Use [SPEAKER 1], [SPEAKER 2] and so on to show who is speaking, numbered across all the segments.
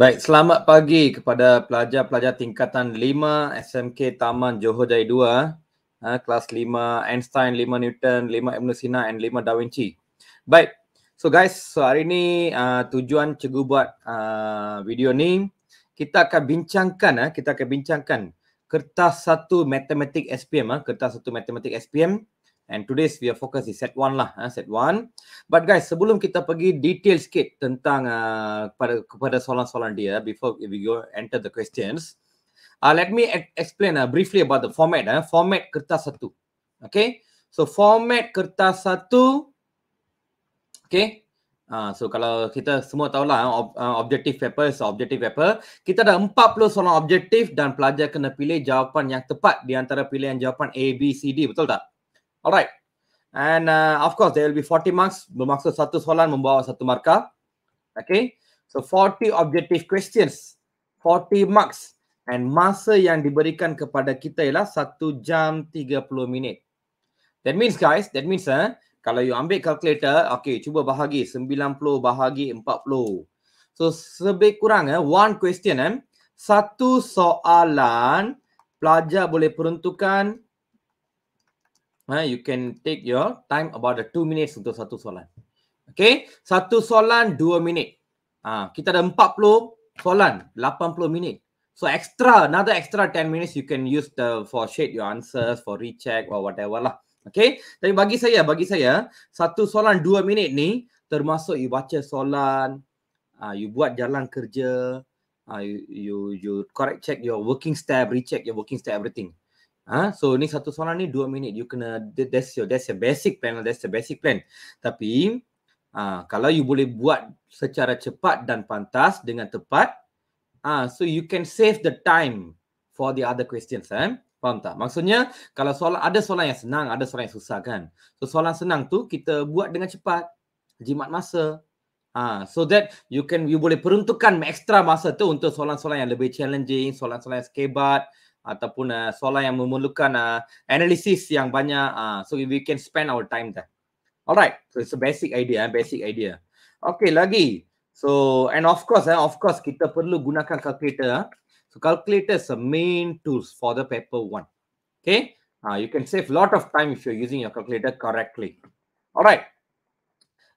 [SPEAKER 1] Baik, selamat pagi kepada pelajar-pelajar tingkatan 5 SMK Taman Johor Jaya 2, ha, kelas 5 Einstein, 5 Newton, 5 Ibn Sina and 5 Da Vinci. Baik, so guys, so hari ini uh, tujuan cikgu buat uh, video ni, kita akan bincangkan, uh, kita akan bincangkan kertas satu matematik SPM, uh, kertas satu matematik SPM. And today's we are focus is set one lah, ha, set one. But guys, sebelum kita pergi detail sikit tentang uh, kepada, kepada soalan-soalan dia, before we go enter the questions, uh, let me explain uh, briefly about the format, uh, format kertas satu. Okay, so format kertas satu, okay, Uh, so kalau kita semua tahulah uh, ob- uh, objective paper, so objective paper, kita ada 40 soalan objektif dan pelajar kena pilih jawapan yang tepat di antara pilihan jawapan A, B, C, D, betul tak? Alright. And uh, of course, there will be 40 marks. Bermaksud satu soalan membawa satu markah. Okay. So, 40 objective questions. 40 marks. And masa yang diberikan kepada kita ialah 1 jam 30 minit. That means guys, that means uh, kalau you ambil calculator, okay, cuba bahagi 90 bahagi 40. So, lebih kurang eh, one question eh. Satu soalan pelajar boleh peruntukan ha, you can take your time about the two minutes untuk satu soalan. Okay, satu soalan dua minit. Ha, kita ada empat puluh soalan, lapan puluh minit. So extra, another extra ten minutes you can use the for shade your answers, for recheck or whatever lah. Okay, tapi bagi saya, bagi saya, satu soalan dua minit ni termasuk you baca soalan, uh, you buat jalan kerja, uh, you, you, you correct check your working step, recheck your working step, everything. Ha? So ni satu soalan ni dua minit you kena that's your that's your basic plan lah. that's your basic plan. Tapi ha, kalau you boleh buat secara cepat dan pantas dengan tepat ha, so you can save the time for the other questions. Eh? Faham tak? Maksudnya kalau soalan ada soalan yang senang ada soalan yang susah kan. So soalan senang tu kita buat dengan cepat jimat masa Ha, so that you can you boleh peruntukkan extra masa tu untuk soalan-soalan yang lebih challenging, soalan-soalan yang skebat, ataupun uh, soalan yang memerlukan uh, analisis yang banyak uh, so we can spend our time there. Alright, so it's a basic idea, eh, basic idea. Okay, lagi. So, and of course, eh, of course, kita perlu gunakan calculator. Eh. So, calculator is a main tools for the paper one. Okay, uh, you can save lot of time if you're using your calculator correctly. Alright.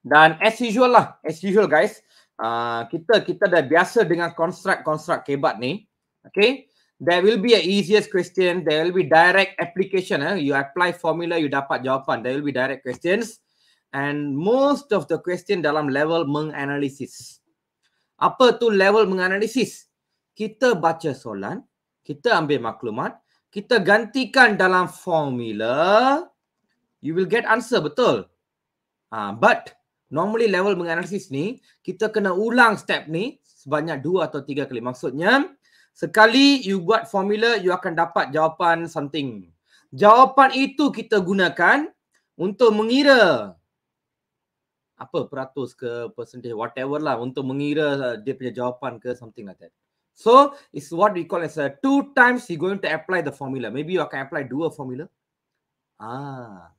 [SPEAKER 1] Dan as usual lah, as usual guys, uh, kita kita dah biasa dengan construct-construct kebat ni. Okay, there will be a easiest question there will be direct application eh? you apply formula you dapat jawapan there will be direct questions and most of the question dalam level menganalisis apa tu level menganalisis kita baca soalan kita ambil maklumat kita gantikan dalam formula you will get answer betul ah uh, but normally level menganalisis ni kita kena ulang step ni sebanyak dua atau tiga kali maksudnya Sekali you buat formula, you akan dapat jawapan something. Jawapan itu kita gunakan untuk mengira apa peratus ke percentage whatever lah untuk mengira uh, dia punya jawapan ke something like that. So it's what we call as a two times you going to apply the formula. Maybe you akan apply dua formula. Ah,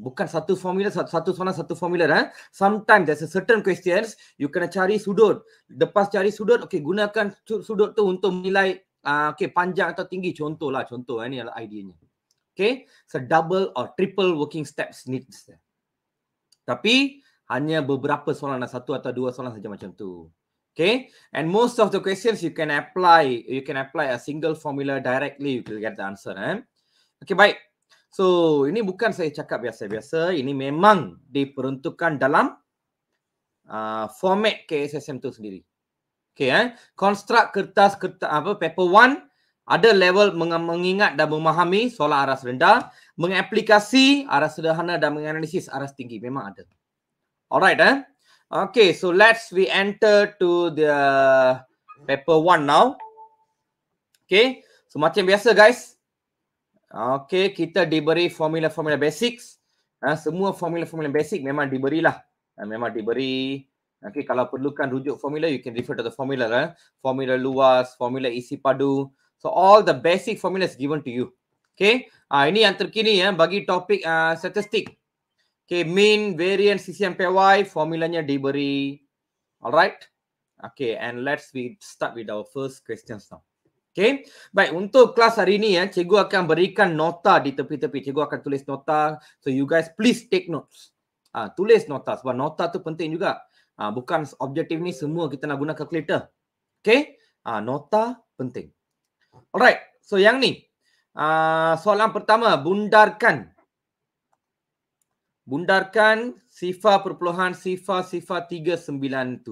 [SPEAKER 1] bukan satu formula satu, satu soalan satu formula eh sometimes there's a certain questions you kena cari sudut lepas cari sudut okey gunakan sudut tu untuk menilai uh, ah, okey panjang atau tinggi contoh lah contoh eh, ini adalah idea ideanya okey so double or triple working steps needs tapi hanya beberapa soalan satu atau dua soalan saja macam tu okey and most of the questions you can apply you can apply a single formula directly you will get the answer eh okey baik So ini bukan saya cakap biasa-biasa. Ini memang diperuntukkan dalam uh, format KSSM tu sendiri. Okay, eh? Konstrak kertas, kertas apa, paper one ada level mengingat dan memahami solat aras rendah, mengaplikasi aras sederhana dan menganalisis aras tinggi. Memang ada. Alright, eh? Okay, so let's we enter to the paper one now. Okay, so macam biasa guys, Okey, kita diberi formula-formula basics. Ha, semua formula-formula basic memang diberilah. Ha, memang diberi. Okey, kalau perlukan rujuk formula, you can refer to the formula. Ha. Formula luas, formula isi padu. So, all the basic formula is given to you. Okey, ha, ini yang terkini ya, bagi topik uh, statistik. Okey, mean, variance, CCMPY, formulanya diberi. Alright. Okay, and let's we start with our first questions now. Okay. Baik, untuk kelas hari ini ya, eh, cikgu akan berikan nota di tepi-tepi. Cikgu akan tulis nota. So you guys please take notes. ha, tulis nota sebab nota tu penting juga. ha, bukan objektif ni semua kita nak guna kalkulator. Okay. ha, nota penting. Alright. So yang ni. ha, soalan pertama, bundarkan. Bundarkan sifar perpuluhan sifar sifar 397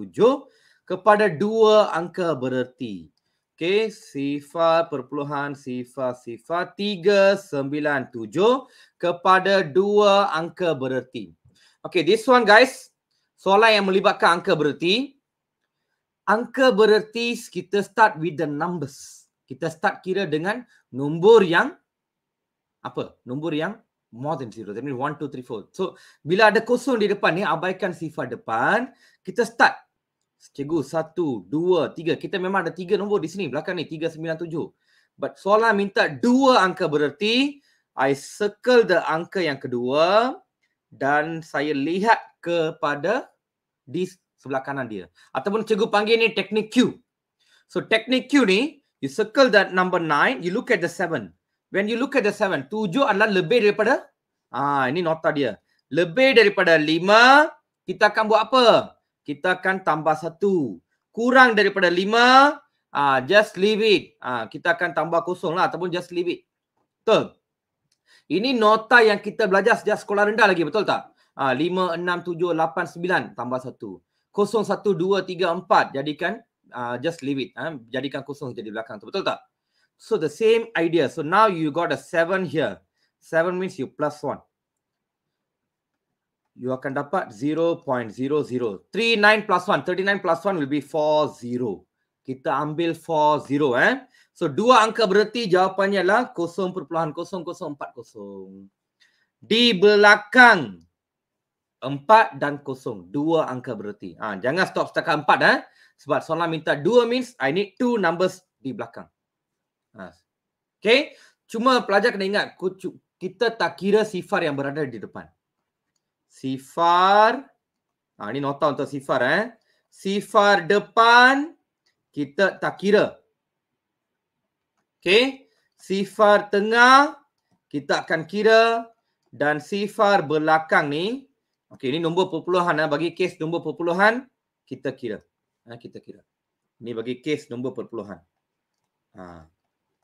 [SPEAKER 1] kepada dua angka bererti. Okey, sifat perpuluhan sifat-sifat 3, 9, 7 kepada dua angka bererti. Okey, this one guys, soalan yang melibatkan angka bererti. Angka bererti kita start with the numbers. Kita start kira dengan nombor yang apa? Nombor yang more than 0. That means 1, 2, 3, 4. So, bila ada kosong di depan ni, abaikan sifat depan. Kita start Cikgu, satu, dua, tiga. Kita memang ada tiga nombor di sini. Belakang ni, tiga, sembilan, tujuh. But soalan minta dua angka bererti. I circle the angka yang kedua. Dan saya lihat kepada di sebelah kanan dia. Ataupun cikgu panggil ni teknik Q. So teknik Q ni, you circle that number nine. You look at the seven. When you look at the seven, tujuh adalah lebih daripada. Ah, ini nota dia. Lebih daripada lima, kita akan buat apa? Apa? kita akan tambah satu. Kurang daripada lima, uh, just leave it. Uh, kita akan tambah kosong lah ataupun just leave it. Betul? Ini nota yang kita belajar sejak sekolah rendah lagi, betul tak? Uh, 5, 6, 7, 8, 9, tambah satu. Kosong satu, dua, tiga, empat, jadikan uh, just leave it. Uh, jadikan kosong jadi belakang tu, betul tak? So the same idea. So now you got a seven here. Seven means you plus one you akan dapat 0.0039 plus 1. 39 plus 1 will be 40. Kita ambil 40 eh. So, dua angka bererti jawapannya adalah 0.0040. Di belakang 4 dan 0. Dua angka bererti. Ha, jangan stop setakat 4 eh. Sebab soalan minta dua means I need two numbers di belakang. Ha. Okay. Cuma pelajar kena ingat. Kita tak kira sifar yang berada di depan sifar. Ha, ini nota untuk sifar. Eh. Sifar depan kita tak kira. Okay. Sifar tengah kita akan kira. Dan sifar belakang ni. Okay, ini nombor perpuluhan. Eh. Bagi kes nombor perpuluhan, kita kira. Ha, kita kira. Ni bagi kes nombor perpuluhan. Ha.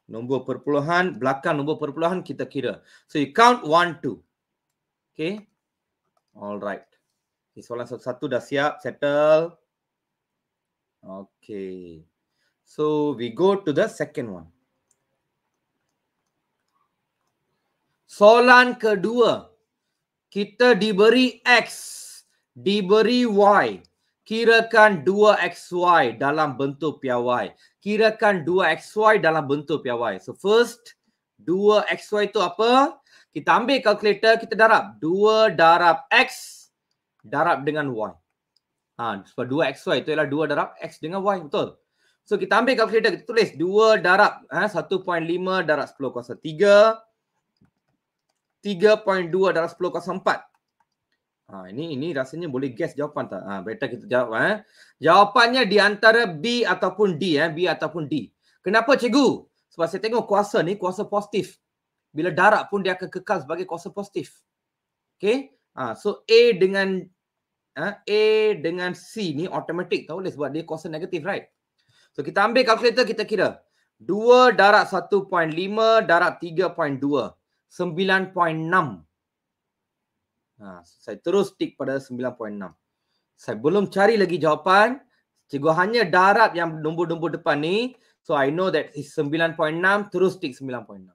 [SPEAKER 1] Nombor perpuluhan, belakang nombor perpuluhan, kita kira. So, you count one, two. Okay. Alright. Okay, soalan satu dah siap, settle. Okay. So we go to the second one. Soalan kedua. Kita diberi X, diberi Y. Kirakan 2XY dalam bentuk PRY. Kirakan 2XY dalam bentuk PRY. So first, 2XY itu apa? Kita ambil kalkulator, kita darab. 2 darab X darab dengan Y. Ha, sebab 2 y itu ialah 2 darab X dengan Y. Betul? So kita ambil kalkulator, kita tulis 2 darab ha, 1.5 darab 10 kuasa 3. 3.2 darab 10 kuasa 4. Ha, ini ini rasanya boleh guess jawapan tak? Ha, better kita jawab. Ha. Jawapannya di antara B ataupun D. Ha, B ataupun D. Kenapa cikgu? Sebab saya tengok kuasa ni kuasa positif bila darab pun dia akan kekal sebagai kuasa positif. Okay. Ha, so A dengan ha, A dengan C ni automatic tak boleh sebab dia kuasa negatif right. So kita ambil kalkulator kita kira. 2 darab 1.5 darab 3.2. 9.6. Ha, saya terus tick pada 9.6. Saya belum cari lagi jawapan. Cikgu hanya darab yang nombor-nombor depan ni. So I know that is 9.6 terus tick 9.6.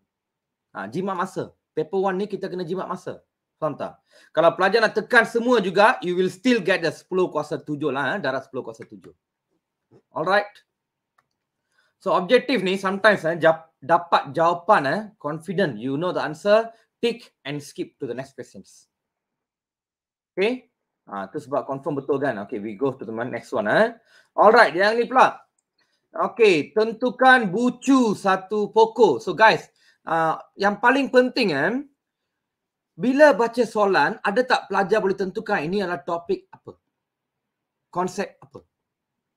[SPEAKER 1] Ha, jimat masa. Paper 1 ni kita kena jimat masa. Faham tak? Kalau pelajar nak tekan semua juga, you will still get the 10 kuasa 7 lah. Eh? Darah 10 kuasa 7. Alright. So, objektif ni sometimes eh, dapat jawapan eh, confident. You know the answer. Tick and skip to the next questions. Okay. Ha, tu sebab confirm betul kan? Okay, we go to the next one. Eh? Alright, yang ni pula. Okay, tentukan bucu satu pokok. So, guys, Ah, yang paling penting eh bila baca soalan ada tak pelajar boleh tentukan ini adalah topik apa konsep apa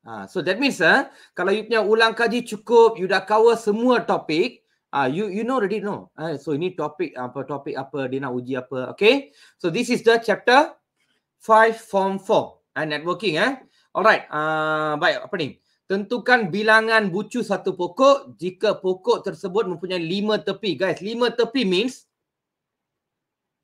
[SPEAKER 1] uh, so that means eh kalau you punya ulang kaji cukup you dah cover semua topik uh, you you know already know eh, so ini topik apa topik apa dia nak uji apa okay so this is the chapter 5 form 4 and networking eh alright uh, baik apa ni Tentukan bilangan bucu satu pokok jika pokok tersebut mempunyai lima tepi. Guys, lima tepi means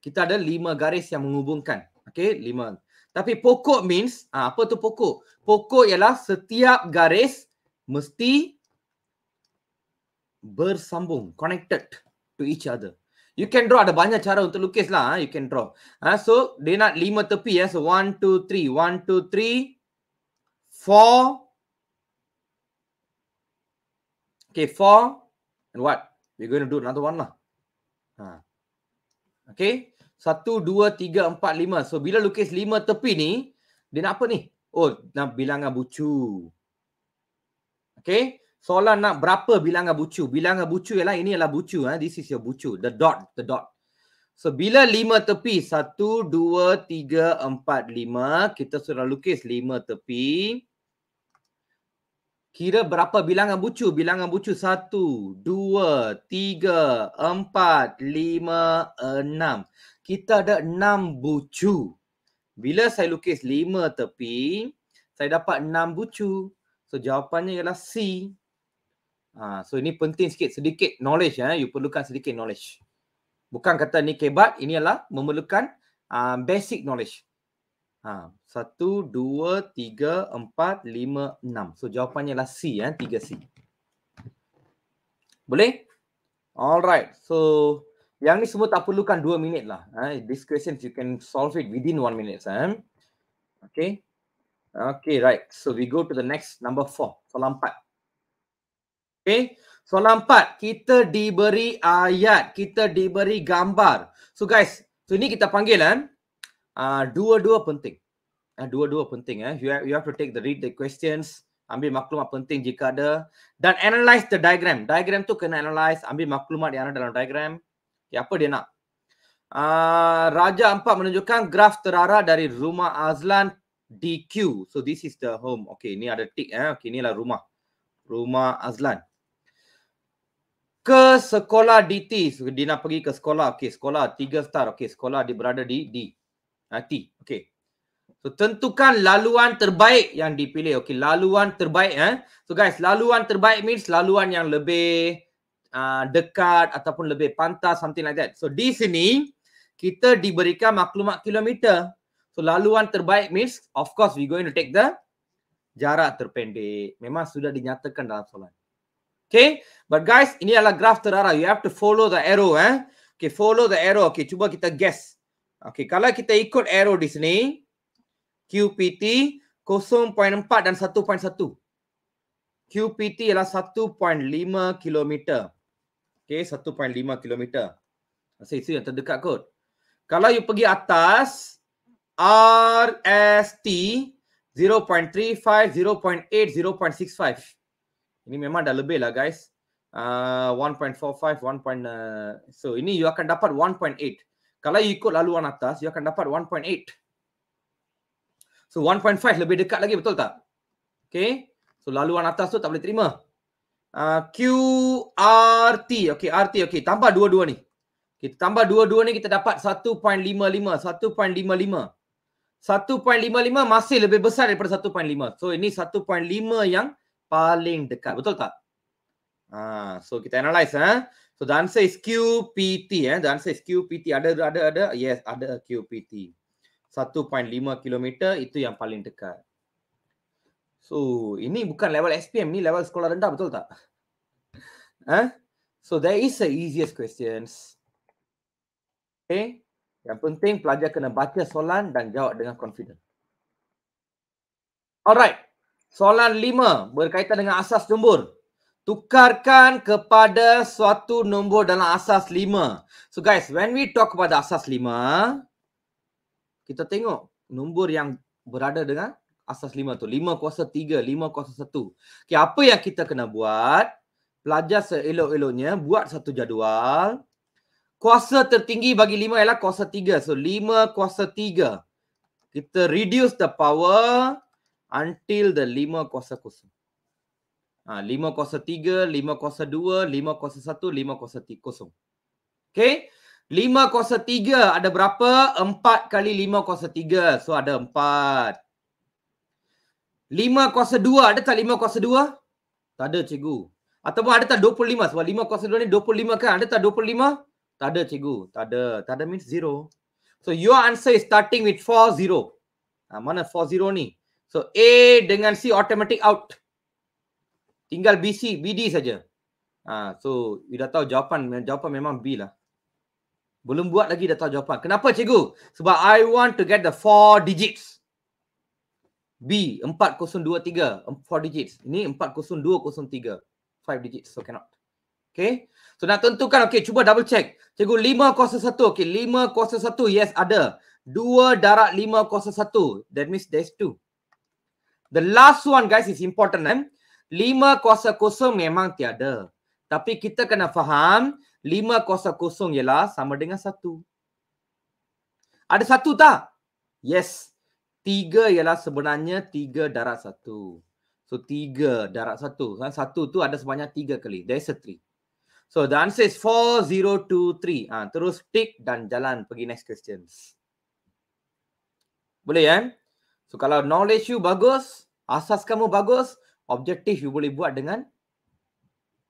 [SPEAKER 1] kita ada lima garis yang menghubungkan. Okay, lima. Tapi pokok means, ah, apa tu pokok? Pokok ialah setiap garis mesti bersambung, connected to each other. You can draw, ada banyak cara untuk lukis lah. Ah, you can draw. Ah, so, dia nak lima tepi ya. So, one, two, three. One, two, three. Four. Okay, four and what? We're going to do another one lah. Ha. Okay. Satu, dua, tiga, empat, lima. So, bila lukis lima tepi ni, dia nak apa ni? Oh, nak bilangan bucu. Okay. Soalan nak berapa bilangan bucu? Bilangan bucu ialah, ini ialah bucu. Ha. This is your bucu. The dot, the dot. So, bila lima tepi, satu, dua, tiga, empat, lima. Kita sudah lukis lima tepi kira berapa bilangan bucu? Bilangan bucu satu, dua, tiga, empat, lima, enam. Kita ada enam bucu. Bila saya lukis lima, tepi, saya dapat enam bucu. So jawapannya ialah C. Ha, so ini penting sikit, sedikit knowledge. Eh. You perlukan sedikit knowledge. Bukan kata ni kebat, ini adalah memerlukan uh, basic knowledge. Ha, satu, dua, tiga, empat, lima, enam. So jawapannya lah C ya, eh? tiga C. Boleh? Alright. So yang ni semua tak perlukan dua minit lah. Eh? Ha. This question you can solve it within one minute. Eh? Okay. Okay, right. So we go to the next number four. Soalan empat. Okay. Soalan empat. Kita diberi ayat. Kita diberi gambar. So guys, so ini kita panggil kan. Eh? Ah, dua-dua uh, penting. Uh, dua-dua penting. Eh. You, have, you have to take the read the questions. Ambil maklumat penting jika ada. Dan analyse the diagram. Diagram tu kena analyse. Ambil maklumat yang ada dalam diagram. Ya apa dia nak? Uh, Raja Ampat menunjukkan graf terarah dari rumah Azlan DQ. So this is the home. Okay, ini ada tick. Eh. Okay, inilah rumah. Rumah Azlan. Ke sekolah DT. So, Dina pergi ke sekolah. Okay, sekolah tiga star. Okay, sekolah dia berada di D. Di. Hati. Okey. So tentukan laluan terbaik yang dipilih. Okey, laluan terbaik eh. So guys, laluan terbaik means laluan yang lebih uh, dekat ataupun lebih pantas something like that. So di sini kita diberikan maklumat kilometer. So laluan terbaik means of course we going to take the jarak terpendek. Memang sudah dinyatakan dalam soalan. Okay. But guys, ini adalah graf terarah. You have to follow the arrow. Eh? Okay, follow the arrow. Okay, cuba kita guess. Okey, kalau kita ikut arrow di sini, QPT 0.4 dan 1.1. QPT ialah 1.5 km. Okey, 1.5 km. Rasa itu yang terdekat kot. Kalau you pergi atas, RST 0.35, 0.8, 0.65. Ini memang dah lebih lah guys. Uh, 1.45, 1. Uh, so ini you akan dapat 1.8 kalau ikut laluan atas, you akan dapat 1.8. So 1.5 lebih dekat lagi betul tak? Okay. So laluan atas tu tak boleh terima. Uh, ah, QRT. Okay, RT. Okay, tambah dua-dua ni. Kita tambah dua-dua ni kita dapat 1.55. 1.55. 1.55 masih lebih besar daripada 1.5. So ini 1.5 yang paling dekat. Betul tak? Uh, so kita analyze. Eh? Ha? So the answer is QPT. Eh? The answer is QPT. Ada, ada, ada. Yes, ada QPT. 1.5 km itu yang paling dekat. So ini bukan level SPM ni level sekolah rendah betul tak? Huh? Eh? So there is the easiest questions. Okay. Yang penting pelajar kena baca soalan dan jawab dengan confident. Alright. Soalan lima berkaitan dengan asas jumbur tukarkan kepada suatu nombor dalam asas 5. So guys, when we talk about asas 5, kita tengok nombor yang berada dengan asas 5 tu. 5 kuasa 3, 5 kuasa 1. Okay, apa yang kita kena buat? Pelajar seelok-eloknya buat satu jadual. Kuasa tertinggi bagi 5 ialah kuasa 3. So 5 kuasa 3. Kita reduce the power until the 5 kuasa kosong. Ha, 503, 502, 501, 503. Okay. 503 ada berapa? 4 kali 503. So ada 4. 502 ada tak 502? Tak ada cikgu. Ataupun ada tak 25? Sebab 502 ni 25 kan? Ada tak 25? Tak ada cikgu. Tak ada. Tak ada means 0. So your answer is starting with 40. Ha, mana 40 ni? So A dengan C automatic out tinggal BC BD saja. Ha, so you dah tahu jawapan jawapan memang B lah. Belum buat lagi dah tahu jawapan. Kenapa cikgu? Sebab I want to get the four digits. B 4023 four digits. Ini 40203 five digits so cannot. Okay. So nak tentukan okay cuba double check. Cikgu 501 okay 501 yes ada. 2 darat 501 that means there's two. The last one guys is important eh lima kuasa kosong memang tiada. Tapi kita kena faham lima kuasa kosong ialah sama dengan satu. Ada satu tak? Yes. Tiga ialah sebenarnya tiga darat satu. So tiga darat satu. Kan? Satu tu ada sebanyak tiga kali. There's a three. So the answer is four, zero, two, three. Ha, terus tick dan jalan pergi next questions. Boleh kan? Eh? So kalau knowledge you bagus, asas kamu bagus, objektif you boleh buat dengan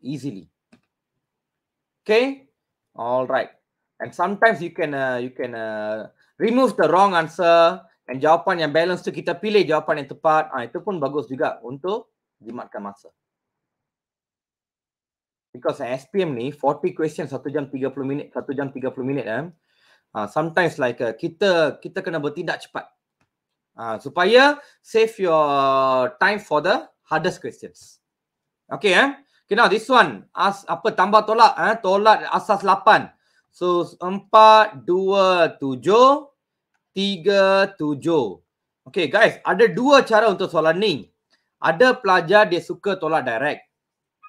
[SPEAKER 1] easily. Okay, alright. And sometimes you can uh, you can uh, remove the wrong answer and jawapan yang balance tu kita pilih jawapan yang tepat. Ah, itu pun bagus juga untuk jimatkan masa. Because SPM ni 40 question 1 jam 30 minit, 1 jam 30 minit. Eh. Uh, sometimes like uh, kita kita kena bertindak cepat. Uh, supaya save your time for the hardest questions. Okay, eh? okay now this one. Ask apa tambah tolak. Eh? Tolak asas 8. So, 4, 2, 7. 3, 7. Okay, guys. Ada dua cara untuk soalan ni. Ada pelajar dia suka tolak direct.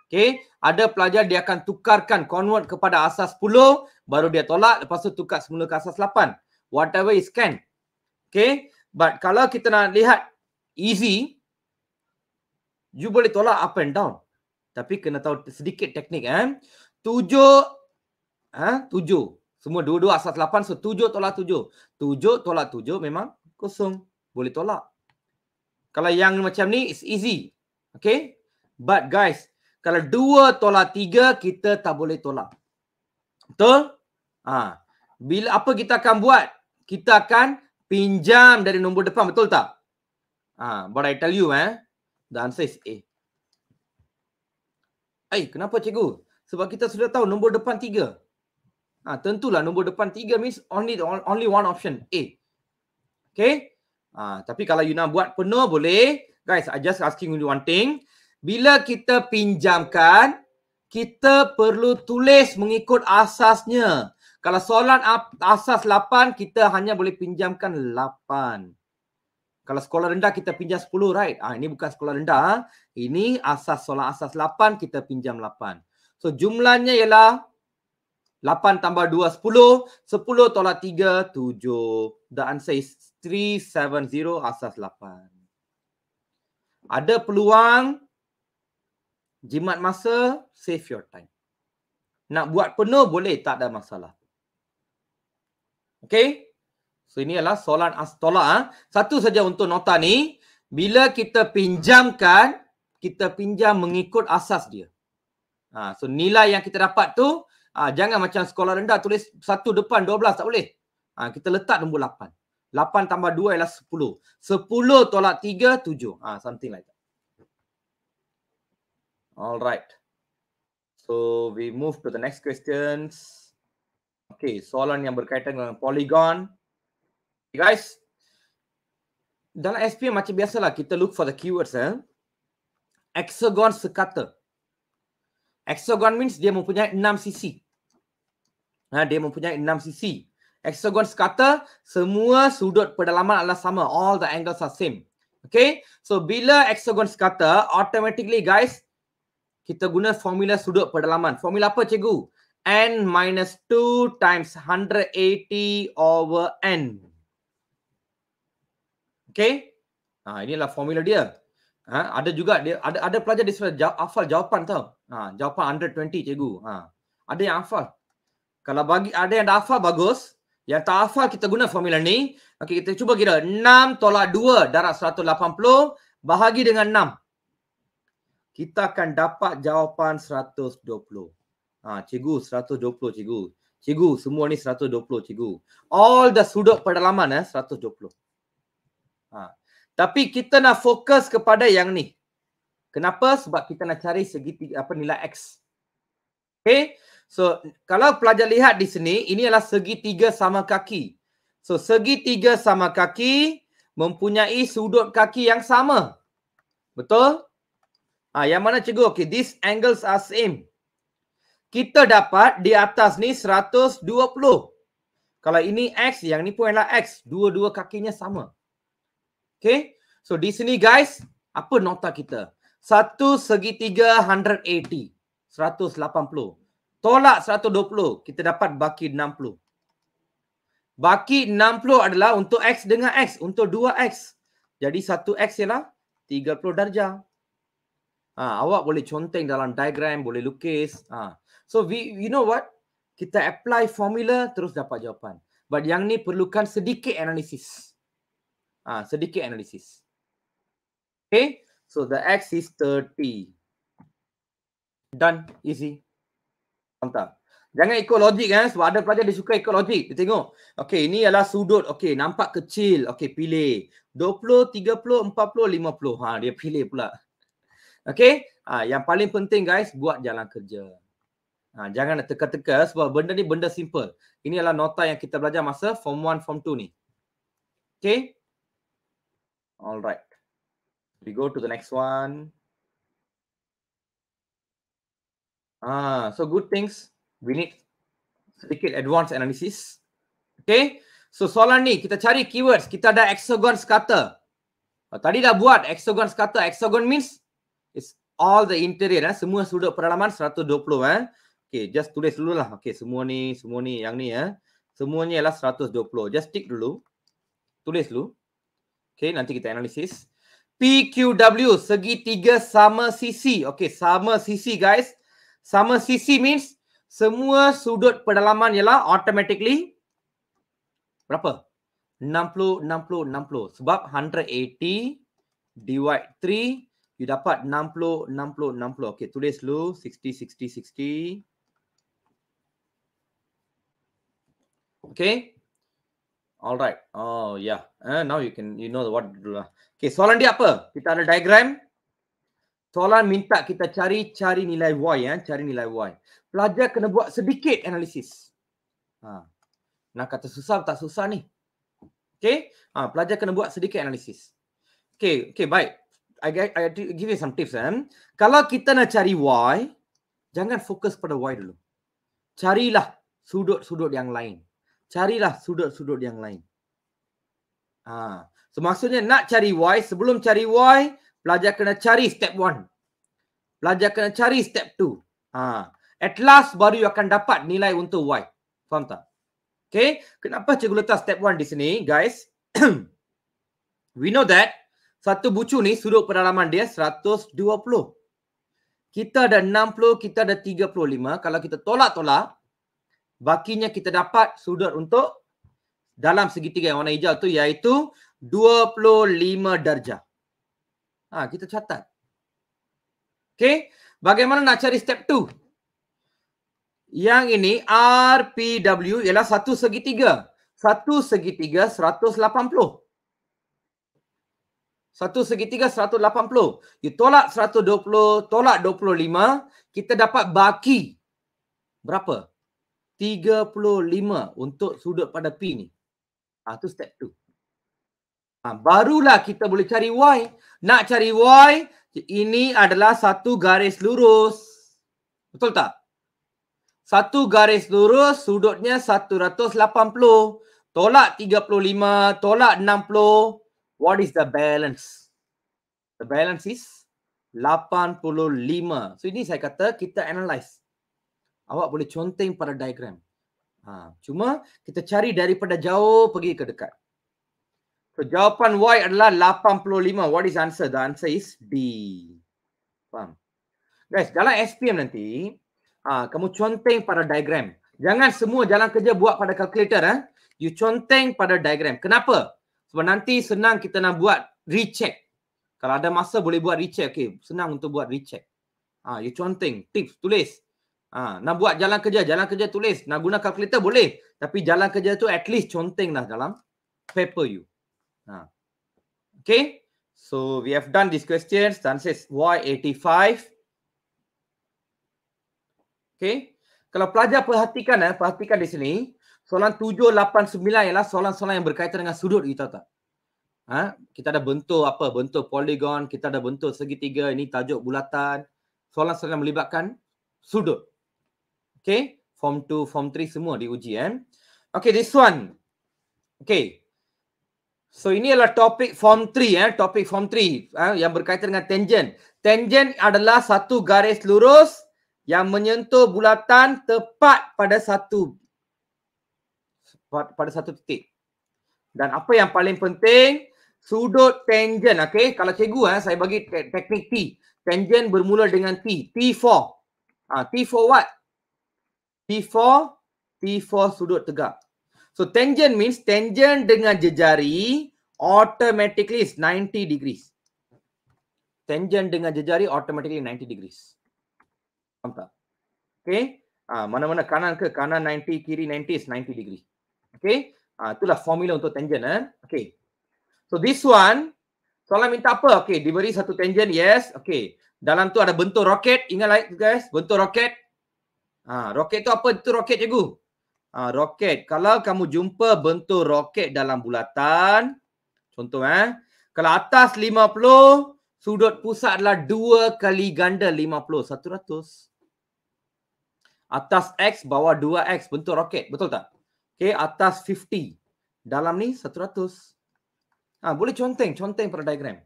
[SPEAKER 1] Okay. Ada pelajar dia akan tukarkan convert kepada asas 10. Baru dia tolak. Lepas tu tukar semula ke asas 8. Whatever is can. Okay. But kalau kita nak lihat easy, You boleh tolak up and down. Tapi kena tahu sedikit teknik. Eh? Tujuh. Ha? Tujuh. Semua dua-dua asas lapan. So tujuh tolak tujuh. Tujuh tolak tujuh memang kosong. Boleh tolak. Kalau yang macam ni, it's easy. Okay. But guys, kalau dua tolak tiga, kita tak boleh tolak. Betul? Ha. Bila Apa kita akan buat? Kita akan pinjam dari nombor depan. Betul tak? Ha. But I tell you, eh. The answer is A. Eh, kenapa cikgu? Sebab kita sudah tahu nombor depan tiga. Ha, tentulah nombor depan tiga means only only one option, A. Okay? Ha, tapi kalau you nak buat penuh boleh. Guys, I just asking you one thing. Bila kita pinjamkan, kita perlu tulis mengikut asasnya. Kalau soalan asas 8, kita hanya boleh pinjamkan 8 kalau sekolah rendah kita pinjam 10 right ah ini bukan sekolah rendah ah. ini asas solat asas 8 kita pinjam 8 so jumlahnya ialah 8 tambah 2 10 10 tolak 3 7 the answer is 370 asas 8 ada peluang jimat masa save your time nak buat penuh boleh tak ada masalah Okay. So ini adalah solat astola. Ha? Ah. Satu saja untuk nota ni. Bila kita pinjamkan, kita pinjam mengikut asas dia. Ha, so nilai yang kita dapat tu, ha, jangan macam sekolah rendah tulis satu depan dua belas tak boleh. Ha, kita letak nombor lapan. Lapan tambah dua ialah sepuluh. Sepuluh tolak tiga, tujuh. Ha, something like that. Alright. So we move to the next questions. Okay, soalan yang berkaitan dengan polygon. You guys, dalam SP macam biasalah kita look for the keywords eh. Hexagon sekata. Hexagon means dia mempunyai 6 sisi. Ha, dia mempunyai 6 sisi. Hexagon sekata, semua sudut pedalaman adalah sama. All the angles are same. Okay, so bila hexagon sekata, automatically guys, kita guna formula sudut pedalaman. Formula apa cikgu? N minus 2 times 180 over N. Okay. Ha, adalah formula dia. Ha, ada juga dia ada ada pelajar di sana jaw, hafal jawapan tau. Ha, jawapan 120 cikgu. Ha, ada yang hafal. Kalau bagi ada yang dah hafal bagus. Yang tak hafal kita guna formula ni. Okey kita cuba kira 6 tolak 2 darab 180 bahagi dengan 6. Kita akan dapat jawapan 120. Ha, cikgu 120 cikgu. Cikgu semua ni 120 cikgu. All the sudut pedalaman eh 120. Ha. Tapi kita nak fokus kepada yang ni. Kenapa? Sebab kita nak cari segi apa nilai X. Okay. So kalau pelajar lihat di sini, ini adalah segi tiga sama kaki. So segi tiga sama kaki mempunyai sudut kaki yang sama. Betul? Ah, ha, yang mana cikgu? Okay, these angles are same. Kita dapat di atas ni 120. Kalau ini X, yang ni pun adalah X. Dua-dua kakinya sama. Okay. So di sini guys, apa nota kita? Satu segitiga 180. 180. Tolak 120. Kita dapat baki 60. Baki 60 adalah untuk X dengan X. Untuk 2X. Jadi 1X ialah 30 darjah. Ha, awak boleh conteng dalam diagram, boleh lukis. Ha. So we, you know what? Kita apply formula terus dapat jawapan. But yang ni perlukan sedikit analisis. Ha, sedikit analisis. Okay. So the X is 30. Done. Easy. Mantap. Jangan ikut logik kan. Sebab ada pelajar dia suka ikut logik. Dia tengok. Okay. Ini adalah sudut. Okay. Nampak kecil. Okay. Pilih. 20, 30, 40, 50. Ha, dia pilih pula. Okay. Ha, yang paling penting guys. Buat jalan kerja. Ha, jangan nak teka-teka eh, sebab benda ni benda simple. Ini adalah nota yang kita belajar masa form 1, form 2 ni. Okay. All right. We go to the next one. Ah, so good things. We need sedikit advanced analysis. Okay. So soalan ni kita cari keywords. Kita ada hexagon scatter. Ah, tadi dah buat hexagon scatter. Hexagon means it's all the interior. Eh? Semua sudut peralaman 120. Eh? Okay, just tulis dulu lah. Okay, semua ni, semua ni, yang ni ya. Eh? Semuanya ialah 120. Just tick dulu. Tulis dulu. Okay, nanti kita analisis. PQW, segitiga sama sisi. Okay, sama sisi guys. Sama sisi means semua sudut pedalaman ialah automatically berapa? 60, 60, 60. Sebab 180 divide 3, you dapat 60, 60, 60. Okay, tulis dulu 60, 60, 60. Okay all right oh yeah uh, now you can you know what lah. okay soalan dia apa kita ada diagram soalan minta kita cari cari nilai y ya cari nilai y pelajar kena buat sedikit analisis ha nak kata susah tak susah ni okay? ha pelajar kena buat sedikit analisis Okay, okay baik i get, i give you some tips eh kalau kita nak cari y jangan fokus pada y dulu carilah sudut-sudut yang lain carilah sudut-sudut yang lain. Ha. So maksudnya nak cari y. sebelum cari y, pelajar kena cari step one. Pelajar kena cari step two. Ha. At last baru you akan dapat nilai untuk y. Faham tak? Okay. Kenapa cikgu letak step one di sini guys? We know that satu bucu ni sudut pedalaman dia 120. Kita ada 60, kita ada 35. Kalau kita tolak-tolak, bakinya kita dapat sudut untuk dalam segitiga yang warna hijau tu iaitu 25 darjah. Ha, kita catat. Okay, bagaimana nak cari step 2? Yang ini RPW ialah satu segitiga. Satu segitiga 180. Satu segitiga 180. You tolak 120, tolak 25. Kita dapat baki. Berapa? 35 untuk sudut pada P ni. Ha, tu step 2. Ha, ah, barulah kita boleh cari Y. Nak cari Y, ini adalah satu garis lurus. Betul tak? Satu garis lurus, sudutnya 180. Tolak 35, tolak 60. What is the balance? The balance is 85. So, ini saya kata kita analyse awak boleh conteng pada diagram. Ha, cuma kita cari daripada jauh pergi ke dekat. So jawapan Y adalah 85. What is answer? The answer is B. Faham? Guys, dalam SPM nanti, ha, kamu conteng pada diagram. Jangan semua jalan kerja buat pada kalkulator. Ha? You conteng pada diagram. Kenapa? Sebab nanti senang kita nak buat recheck. Kalau ada masa boleh buat recheck. Okay, senang untuk buat recheck. Ha, you conteng. Tips, tulis. Ha, nak buat jalan kerja, jalan kerja tulis. Nak guna kalkulator boleh. Tapi jalan kerja tu at least contenglah dalam paper you. Ha. Okay. So we have done this question. Stances Y85. Okay. Kalau pelajar perhatikan, eh, perhatikan di sini. Soalan 7, 8, 9 ialah soalan-soalan yang berkaitan dengan sudut. Kita tak? Ha? Kita ada bentuk apa? Bentuk poligon. Kita ada bentuk segitiga. Ini tajuk bulatan. Soalan-soalan melibatkan sudut. Okay. Form 2, Form 3 semua diuji. Eh? Okay, this one. Okay. So, ini adalah topik Form 3. Eh? Topik Form 3 eh? yang berkaitan dengan tangent. Tangent adalah satu garis lurus yang menyentuh bulatan tepat pada satu pada satu titik. Dan apa yang paling penting, sudut tangent. Okay? Kalau cikgu, eh, saya bagi te teknik T. Tangent bermula dengan T. T4. Ha, T4 what? P4, P4 sudut tegak. So tangent means tangent dengan jejari automatically is 90 degrees. Tangent dengan jejari automatically 90 degrees. Faham tak? Okay. Ah, mana-mana kanan ke kanan 90, kiri 90 is 90 degrees. Okay. Ah, itulah formula untuk tangent. Eh? Okay. So this one, soalan minta apa? Okay, diberi satu tangent, yes. Okay. Dalam tu ada bentuk roket. Ingat lah guys, bentuk roket. Ha, roket tu apa tu roket cikgu? Ha, roket. Kalau kamu jumpa bentuk roket dalam bulatan. Contoh eh. Kalau atas 50. Sudut pusat adalah 2 kali ganda 50. 100. Atas X bawah 2X bentuk roket. Betul tak? Okay. Atas 50. Dalam ni 100. Ha, boleh conteng. Conteng pada diagram.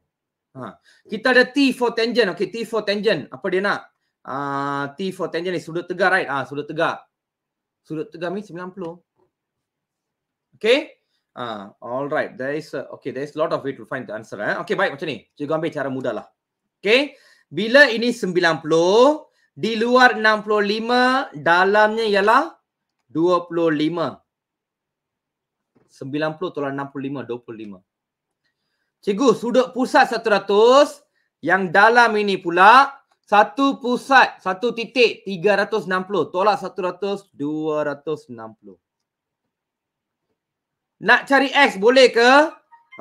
[SPEAKER 1] Ha. Kita ada T for tangent. Okay. T for tangent. Apa dia nak? Ah, T for tangent ni sudut tegak right? Ah uh, sudut tegak. Sudut tegak ni 90. Okay. Ah uh, all right. There is a, okay, there is a lot of way to find the answer eh. Okay, baik macam ni. Cuba ambil cara lah. Okay. Bila ini 90, di luar 65, dalamnya ialah 25. 90 tolak 65, 25. Cikgu, sudut pusat 100, yang dalam ini pula satu pusat, satu titik 360. Tolak 100, 260. Nak cari X boleh ke?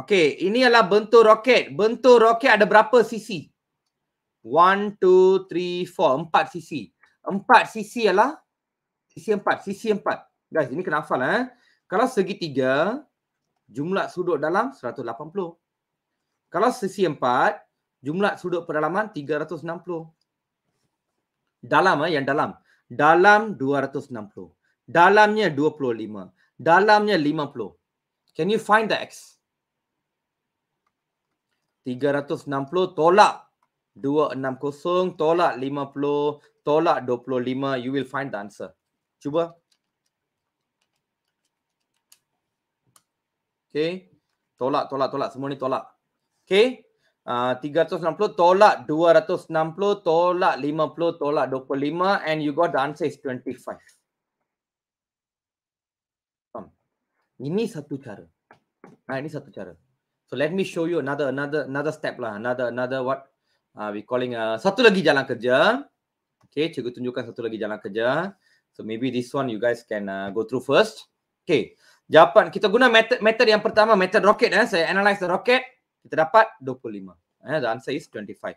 [SPEAKER 1] Okey, ini adalah bentuk roket. Bentuk roket ada berapa sisi? 1, 2, 3, 4. 4 sisi. 4 sisi ialah sisi 4. Sisi 4. Guys, ini kena hafal. Eh? Kalau segitiga, jumlah sudut dalam 180. Kalau sisi 4, jumlah sudut pendalaman 360. Dalam eh, yang dalam. Dalam 260. Dalamnya 25. Dalamnya 50. Can you find the X? 360 tolak 260 tolak 50 tolak 25 you will find the answer. Cuba. Okay. Tolak, tolak, tolak. Semua ni tolak. Okay. 360 ah, tolak 260 tolak 50 tolak 25 and you got the answer is 25. Um, ini satu cara. Nah, ini satu cara. So let me show you another another another step lah. Another another what uh, we calling uh, satu lagi jalan kerja. Okay, cikgu tunjukkan satu lagi jalan kerja. So maybe this one you guys can uh, go through first. Okay. Japan kita guna method, method yang pertama method rocket eh saya analyze the rocket kita dapat 25 eh, the answer is 25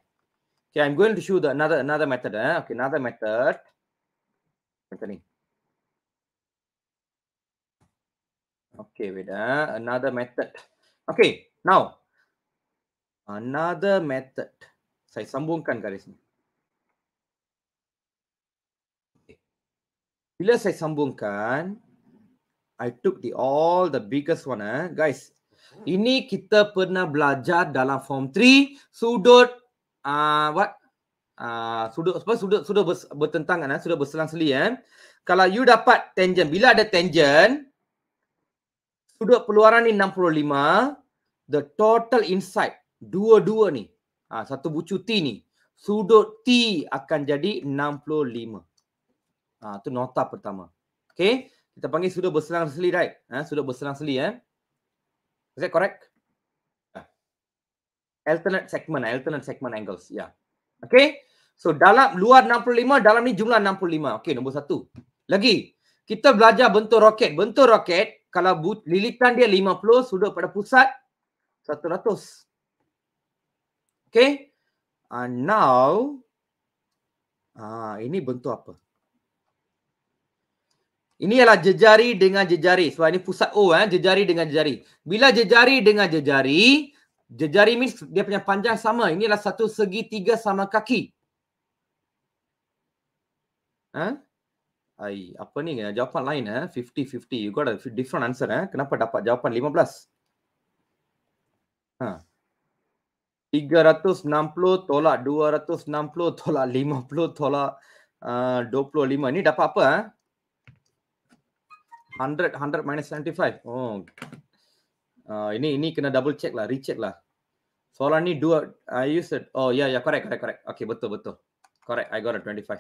[SPEAKER 1] okay i'm going to show the another another method eh. okay another method macam ni okay wait eh. another method okay now another method saya sambungkan garis ni bila saya sambungkan i took the all the biggest one eh. guys ini kita pernah belajar dalam form 3 sudut uh, what? Uh, sudut apa sudut sudut bertentangan eh? sudut berselang-seli eh. Kalau you dapat tangent, bila ada tangent sudut peluaran ni 65, the total inside dua-dua ni. Ha, satu bucu T ni. Sudut T akan jadi 65. Ha, tu nota pertama. Okay. Kita panggil sudut berselang-seli, right? Ha, sudut berselang-seli, eh is that correct yeah. alternate segment ah, alternate segment angles yeah okay so dalam luar 65 dalam ni jumlah 65 okay nombor satu lagi kita belajar bentuk roket bentuk roket kalau bu- lilitan dia 50 sudut pada pusat 100 okay and ah, now ah uh, ini bentuk apa ini ialah jejari dengan jejari. Sebab ini pusat O eh, jejari dengan jejari. Bila jejari dengan jejari, jejari means dia punya panjang sama. Ini adalah satu segi tiga sama kaki. Ha? Ai, apa ni? Jawapan lain eh. 50-50. You got a different answer eh. Kenapa dapat jawapan 15? Ha. 360 tolak 260 tolak 50 tolak eh, uh, 25. Ini dapat apa? Ha? 100 100 minus 75 oh uh, ini ini kena double check lah recheck lah soalan ni dua i use it oh yeah yeah correct correct correct okay betul betul correct i got a 25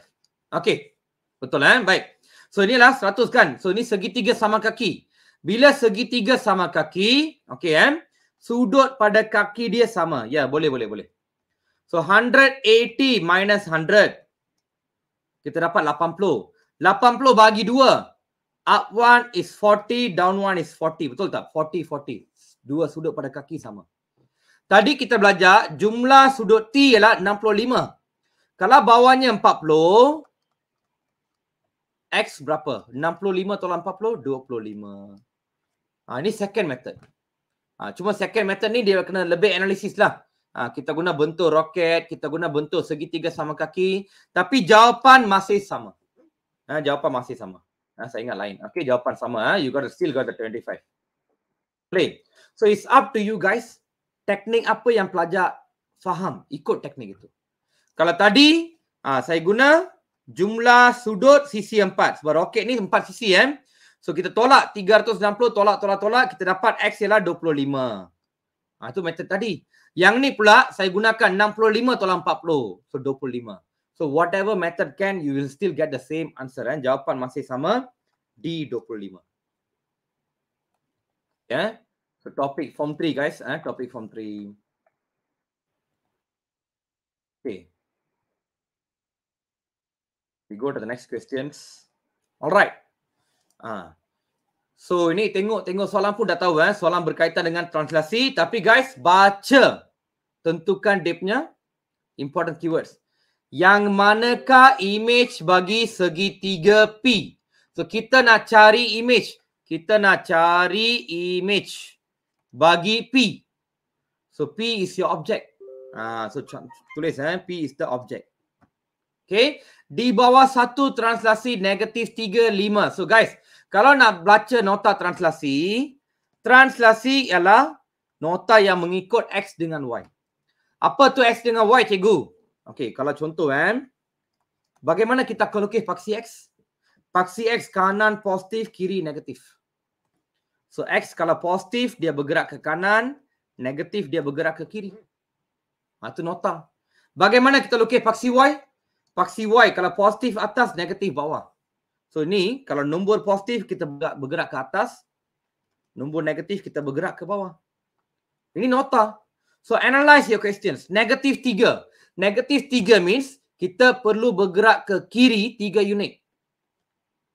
[SPEAKER 1] okay betul lah, eh baik so inilah 100 kan so ini segitiga sama kaki bila segitiga sama kaki okay eh sudut pada kaki dia sama ya yeah, boleh boleh boleh so 180 minus 100 kita dapat 80 80 bagi 2 up one is 40, down one is 40. Betul tak? 40, 40. Dua sudut pada kaki sama. Tadi kita belajar jumlah sudut T ialah 65. Kalau bawahnya 40, X berapa? 65 tolak 40, 25. Ha, ini second method. Ha, cuma second method ni dia kena lebih analisis lah. Ha, kita guna bentuk roket, kita guna bentuk segitiga sama kaki. Tapi jawapan masih sama. Ha, jawapan masih sama. Ha, saya ingat lain. Okay, jawapan sama. Ha. You got to still got the 25. Play. So it's up to you guys. Teknik apa yang pelajar faham. Ikut teknik itu. Kalau tadi ha, saya guna jumlah sudut sisi 4. Sebab roket ni 4 sisi. Eh. So kita tolak 360. Tolak, tolak, tolak. Kita dapat X ialah 25. Ha, itu method tadi. Yang ni pula saya gunakan 65 tolak 40. So 25. So whatever method can, you will still get the same answer. And jawapan masih sama, D25. Yeah. So topic form 3, guys. Eh? Topic form 3. Okay. We go to the next questions. All right. Ah. So ini tengok tengok soalan pun dah tahu. Eh? Soalan berkaitan dengan translasi. Tapi guys, baca. Tentukan dia punya important keywords yang manakah image bagi segi 3P? So kita nak cari image. Kita nak cari image bagi P. So P is your object. Ah, uh, so tulis eh, P is the object. Okay. Di bawah satu translasi negatif 3, 5. So guys, kalau nak baca nota translasi, translasi ialah nota yang mengikut X dengan Y. Apa tu X dengan Y, cikgu? Okey, kalau contoh kan. Bagaimana kita akan lukis paksi X? Paksi X kanan positif, kiri negatif. So X kalau positif, dia bergerak ke kanan. Negatif, dia bergerak ke kiri. Itu ha, nota. Bagaimana kita lukis paksi Y? Paksi Y kalau positif atas, negatif bawah. So ni, kalau nombor positif, kita bergerak ke atas. Nombor negatif, kita bergerak ke bawah. Ini nota. So analyze your questions. Negative 3. Negatif 3 means kita perlu bergerak ke kiri 3 unit.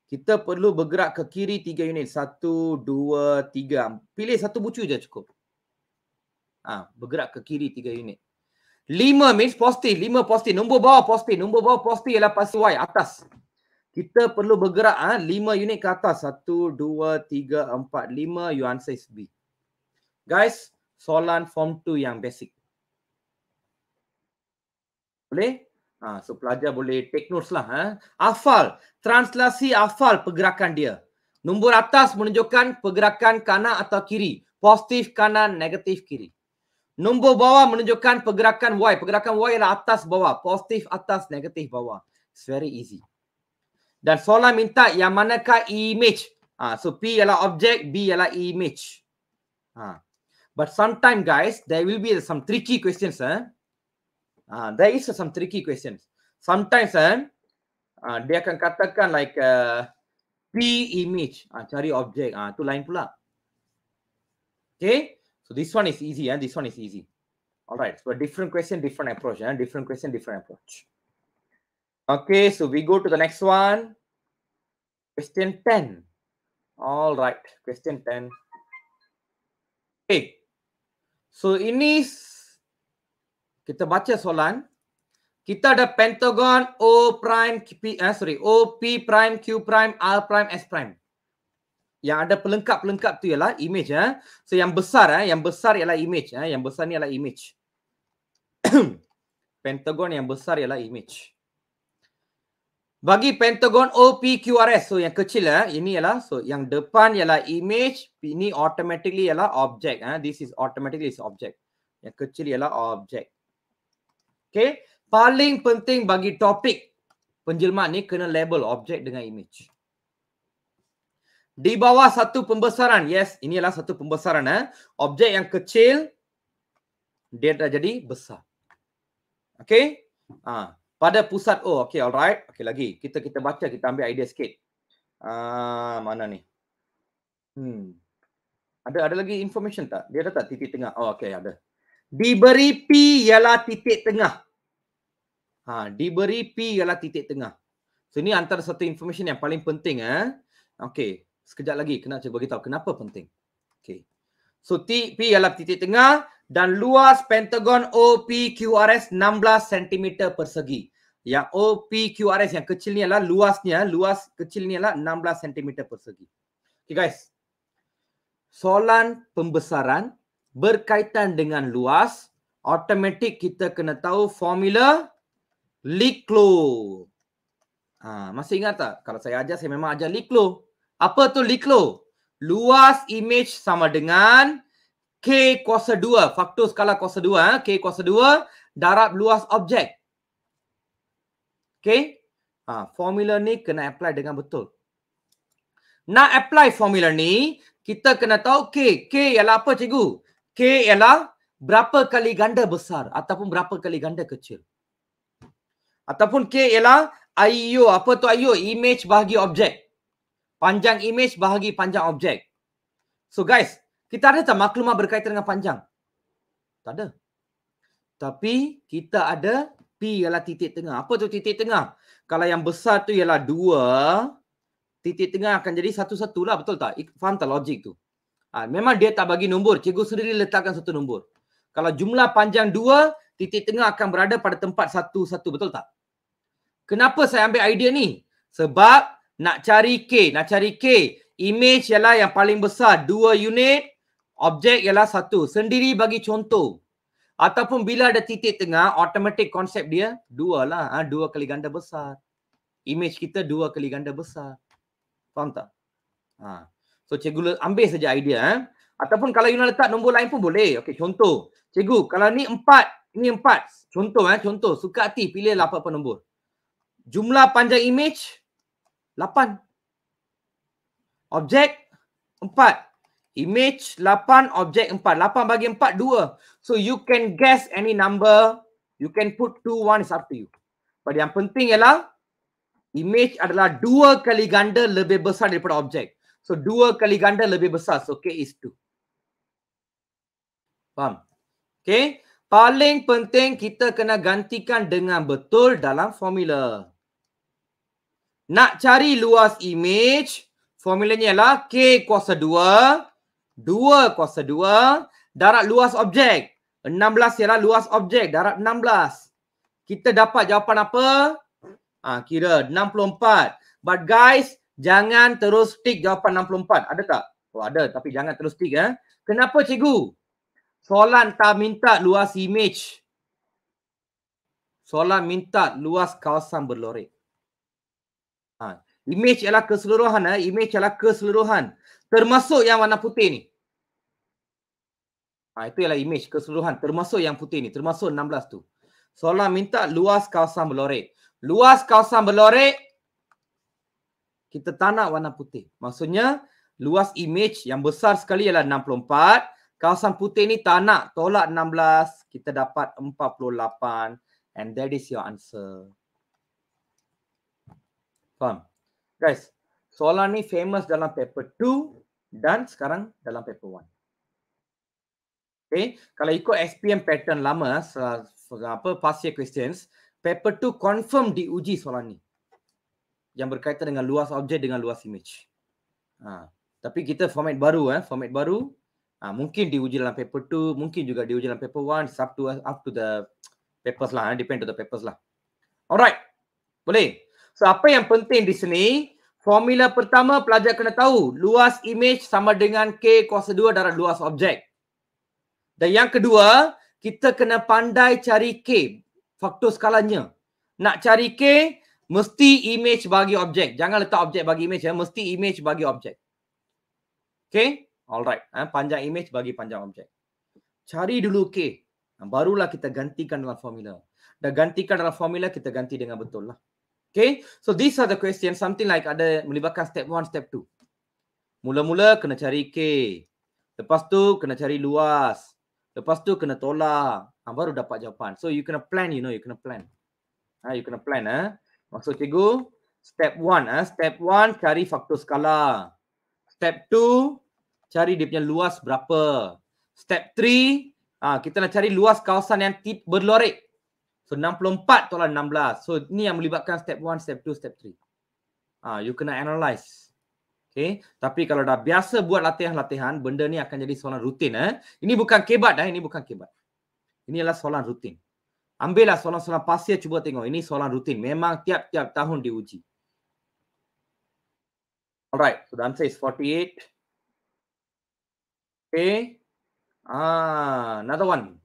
[SPEAKER 1] Kita perlu bergerak ke kiri 3 unit. 1, 2, 3. Pilih satu bucu je cukup. Ha, bergerak ke kiri 3 unit. 5 means positif. 5 positif. Nombor bawah positif. Nombor bawah positif ialah pasti Y. Atas. Kita perlu bergerak ha, unit ke atas. 1, 2, 3, 4, 5. Your answer is B. Guys, soalan form 2 yang basic. Boleh? Ha, so pelajar boleh take notes lah. Ha? Afal. Translasi afal pergerakan dia. Nombor atas menunjukkan pergerakan kanan atau kiri. Positif kanan, negatif kiri. Nombor bawah menunjukkan pergerakan Y. Pergerakan Y ialah atas bawah. Positif atas, negatif bawah. It's very easy. Dan soalan minta yang manakah image. Ha, so P ialah objek, B ialah image. Ha. But sometimes guys, there will be some tricky questions. Eh? uh, there is some tricky questions. Sometimes uh, uh, dia akan katakan like uh, P image, uh, cari object, ah uh, tu lain pula. Okay, so this one is easy, and this one is easy. Alright, so different question, different approach, and different question, different approach. Okay, so we go to the next one. Question 10. All right, question 10. Okay. So this. kita baca soalan kita ada pentagon O prime P eh, sorry O P prime Q prime R prime S prime yang ada pelengkap-pelengkap tu ialah image eh. So yang besar eh, yang besar ialah image eh, yang besar ni ialah image. pentagon yang besar ialah image. Bagi pentagon O P Q R S so yang kecil eh, ini ialah so yang depan ialah image, ini automatically ialah object eh. This is automatically is object. Yang kecil ialah object. Okay. Paling penting bagi topik penjelmaan ni kena label objek dengan image. Di bawah satu pembesaran. Yes, ini adalah satu pembesaran. Eh. Objek yang kecil, dia dah jadi besar. Okay. Ha. Pada pusat O. Oh, okay, alright. Okay, lagi. Kita kita baca, kita ambil idea sikit. Uh, mana ni? Hmm. Ada ada lagi information tak? Dia ada tak titik tengah? Oh, okay, ada. Diberi P ialah titik tengah. Ha, diberi P ialah titik tengah. So ini antara satu information yang paling penting eh. Okey, sekejap lagi kena cuba kita tahu kenapa penting. Okey. So T P ialah titik tengah dan luas pentagon OPQRS 16 cm persegi. Yang OPQRS yang kecil ni ialah luasnya, luas kecil ni ialah 16 cm persegi. Okay guys. Soalan pembesaran berkaitan dengan luas, automatic kita kena tahu formula Liklo. Ha, masih ingat tak? Kalau saya ajar, saya memang ajar Liklo. Apa tu Liklo? Luas image sama dengan K kuasa 2. Faktor skala kuasa 2. Ha? K kuasa 2 darab luas objek. Okay? Ha, formula ni kena apply dengan betul. Nak apply formula ni, kita kena tahu K. K ialah apa cikgu? ialah berapa kali ganda besar ataupun berapa kali ganda kecil. Ataupun K ialah IO. Apa tu IO? Image bahagi objek. Panjang image bahagi panjang objek. So guys, kita ada tak maklumat berkaitan dengan panjang? Tak ada. Tapi kita ada P ialah titik tengah. Apa tu titik tengah? Kalau yang besar tu ialah 2, titik tengah akan jadi satu-satulah betul tak? Faham tak logik tu? Ha, memang dia tak bagi nombor. Cikgu sendiri letakkan satu nombor. Kalau jumlah panjang dua, titik tengah akan berada pada tempat satu-satu. Betul tak? Kenapa saya ambil idea ni? Sebab nak cari K. Nak cari K. Image ialah yang paling besar. Dua unit. Objek ialah satu. Sendiri bagi contoh. Ataupun bila ada titik tengah, automatic konsep dia dua lah. Ha, dua kali ganda besar. Image kita dua kali ganda besar. Faham tak? Haa. So cikgu ambil saja idea eh. Ataupun kalau you nak letak nombor lain pun boleh. Okey contoh. Cikgu kalau ni empat. Ni empat. Contoh eh. Contoh. Suka hati pilih lah apa-apa nombor. Jumlah panjang image. Lapan. Objek. Empat. Image lapan. Objek empat. Lapan bagi empat dua. So you can guess any number. You can put two one. It's up to you. But yang penting ialah. Image adalah dua kali ganda lebih besar daripada objek. So, dua kali ganda lebih besar. So, K is 2. Faham? Okay. Paling penting kita kena gantikan dengan betul dalam formula. Nak cari luas image, formulanya ialah K kuasa 2, 2 kuasa 2, darab luas objek. 16 ialah luas objek, darat 16. Kita dapat jawapan apa? Ha, kira 64. But guys, Jangan terus tick jawapan 64. Ada tak? Oh ada tapi jangan terus tick eh. Kenapa cikgu? Soalan tak minta luas image. Soalan minta luas kawasan berlorek. Ha. Image ialah keseluruhan. Eh. Image ialah keseluruhan. Termasuk yang warna putih ni. Ha, itu ialah image keseluruhan. Termasuk yang putih ni. Termasuk 16 tu. Soalan minta luas kawasan berlorek. Luas kawasan berlorek kita tak nak warna putih. Maksudnya luas image yang besar sekali ialah 64. Kawasan putih ni tak nak tolak 16. Kita dapat 48. And that is your answer. Faham? Guys, soalan ni famous dalam paper 2 dan sekarang dalam paper 1. Okay. Kalau ikut SPM pattern lama, apa, past year questions, paper 2 confirm diuji soalan ni yang berkaitan dengan luas objek dengan luas image. Ha. Tapi kita format baru, eh. format baru ha. mungkin diuji dalam paper 2, mungkin juga diuji dalam paper 1, it's up to, up to the papers lah, eh. depend to the papers lah. Alright, boleh? So apa yang penting di sini, formula pertama pelajar kena tahu, luas image sama dengan K kuasa 2 darat luas objek. Dan yang kedua, kita kena pandai cari K, faktor skalanya. Nak cari K, Mesti image bagi objek. Jangan letak objek bagi image. Ya. Mesti image bagi objek. Okay. Alright. Ha, panjang image bagi panjang objek. Cari dulu K. Okay. Ha, barulah kita gantikan dalam formula. Dah gantikan dalam formula, kita ganti dengan betul lah. Okay. So these are the questions. Something like ada melibatkan step 1, step 2. Mula-mula kena cari K. Lepas tu kena cari luas. Lepas tu kena tolak. Ha, baru dapat jawapan. So you kena plan, you know. You kena plan. Ha, you kena plan. Ha. Eh? Maksud cikgu, step one eh, step one cari faktor skala. Step two, cari dia punya luas berapa. Step three, ah kita nak cari luas kawasan yang tip berlorek. So 64 tolak 16. So ni yang melibatkan step one, step two, step three. Ah you kena analyze. Okay. Tapi kalau dah biasa buat latihan-latihan, benda ni akan jadi soalan rutin. Eh. Ini bukan kebat. Eh. Ini bukan kebat. Ini adalah soalan rutin. Ambillah soalan-soalan pasir cuba tengok. Ini soalan rutin. Memang tiap-tiap tahun diuji. Alright. So the answer is 48. Okay. Ah, another one.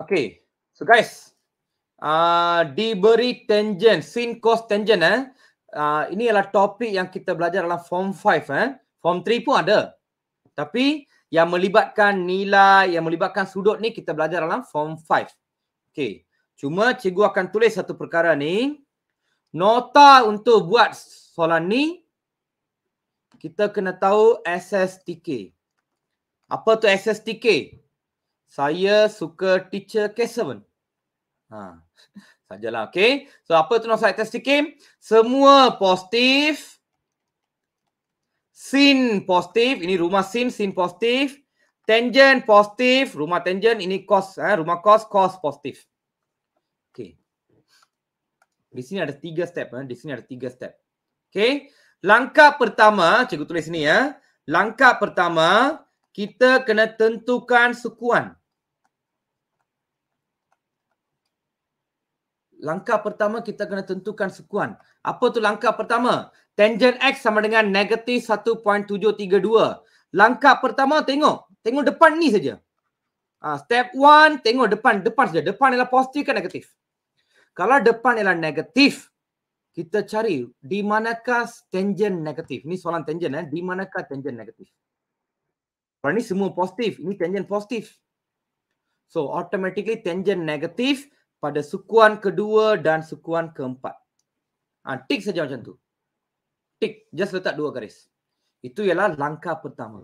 [SPEAKER 1] Okay. So guys. ah uh, diberi tangent. Sin cos tangent. Eh? Uh, ini adalah topik yang kita belajar dalam form 5. Eh? Form 3 pun ada. Tapi yang melibatkan nilai, yang melibatkan sudut ni kita belajar dalam form 5. Okey. Cuma cikgu akan tulis satu perkara ni. Nota untuk buat soalan ni kita kena tahu SSTK. Apa tu SSTK? Saya suka teacher K7. Ha. Sajalah okey. So apa tu nota SSTK? Semua positif sin positif ini rumah sin sin positif tangent positif rumah tangent ini cos eh rumah cos cos positif Okay, di sini ada tiga step eh di sini ada tiga step Okay, langkah pertama cikgu tulis sini ya eh. langkah pertama kita kena tentukan sukuan langkah pertama kita kena tentukan sukuan apa tu langkah pertama tangent x sama dengan -1.732 Langkah pertama tengok Tengok depan ni saja. Ha, step one, tengok depan. Depan saja. Depan ialah positif ke negatif? Kalau depan ialah negatif, kita cari di manakah tangent negatif. Ini soalan tangent. Eh? Di manakah tangent negatif? Kalau ni semua positif, ini tangent positif. So, automatically tangent negatif pada sukuan kedua dan sukuan keempat. Ha, tick saja macam tu. Tick. Just letak dua garis. Itu ialah Langkah pertama.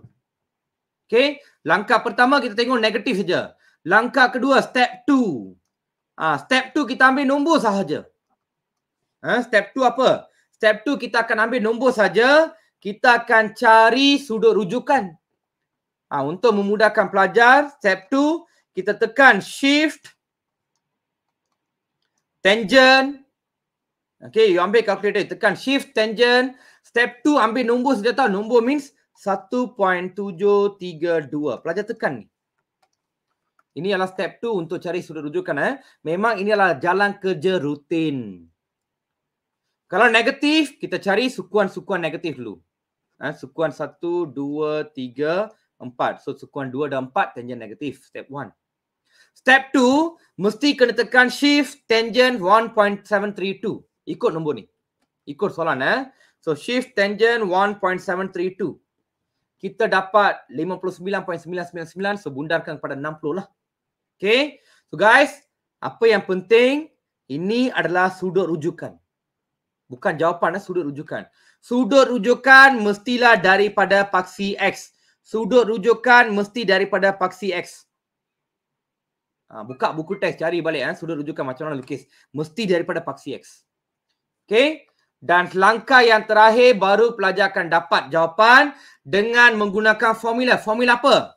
[SPEAKER 1] Okay. Langkah pertama kita tengok negatif saja. Langkah kedua step two. Ah, step two kita ambil nombor sahaja. Ha, step two apa? Step two kita akan ambil nombor saja. Kita akan cari sudut rujukan. Ha, untuk memudahkan pelajar, step two kita tekan shift tangent. Okay, you ambil calculator. Tekan shift tangent. Step 2 ambil nombor sudah Nombor means 0.5. 1.732. Pelajar tekan ni. Ini adalah step 2 untuk cari sudut rujukan. Eh. Memang ini adalah jalan kerja rutin. Kalau negatif, kita cari sukuan-sukuan negatif dulu. Eh, sukuan 1, 2, 3, 4. So, sukuan 2 dan 4, tangent negatif. Step 1. Step 2, mesti kena tekan shift tangent 1.732. Ikut nombor ni. Ikut soalan. Eh. So, shift tangent 1.732 kita dapat 59.999 so bundarkan kepada 60 lah. Okay. So guys, apa yang penting ini adalah sudut rujukan. Bukan jawapan lah, sudut rujukan. Sudut rujukan mestilah daripada paksi X. Sudut rujukan mesti daripada paksi X. Ha, buka buku teks, cari balik. Ha. Sudut rujukan macam mana lukis. Mesti daripada paksi X. Okay. Dan langkah yang terakhir baru pelajar akan dapat jawapan dengan menggunakan formula. Formula apa?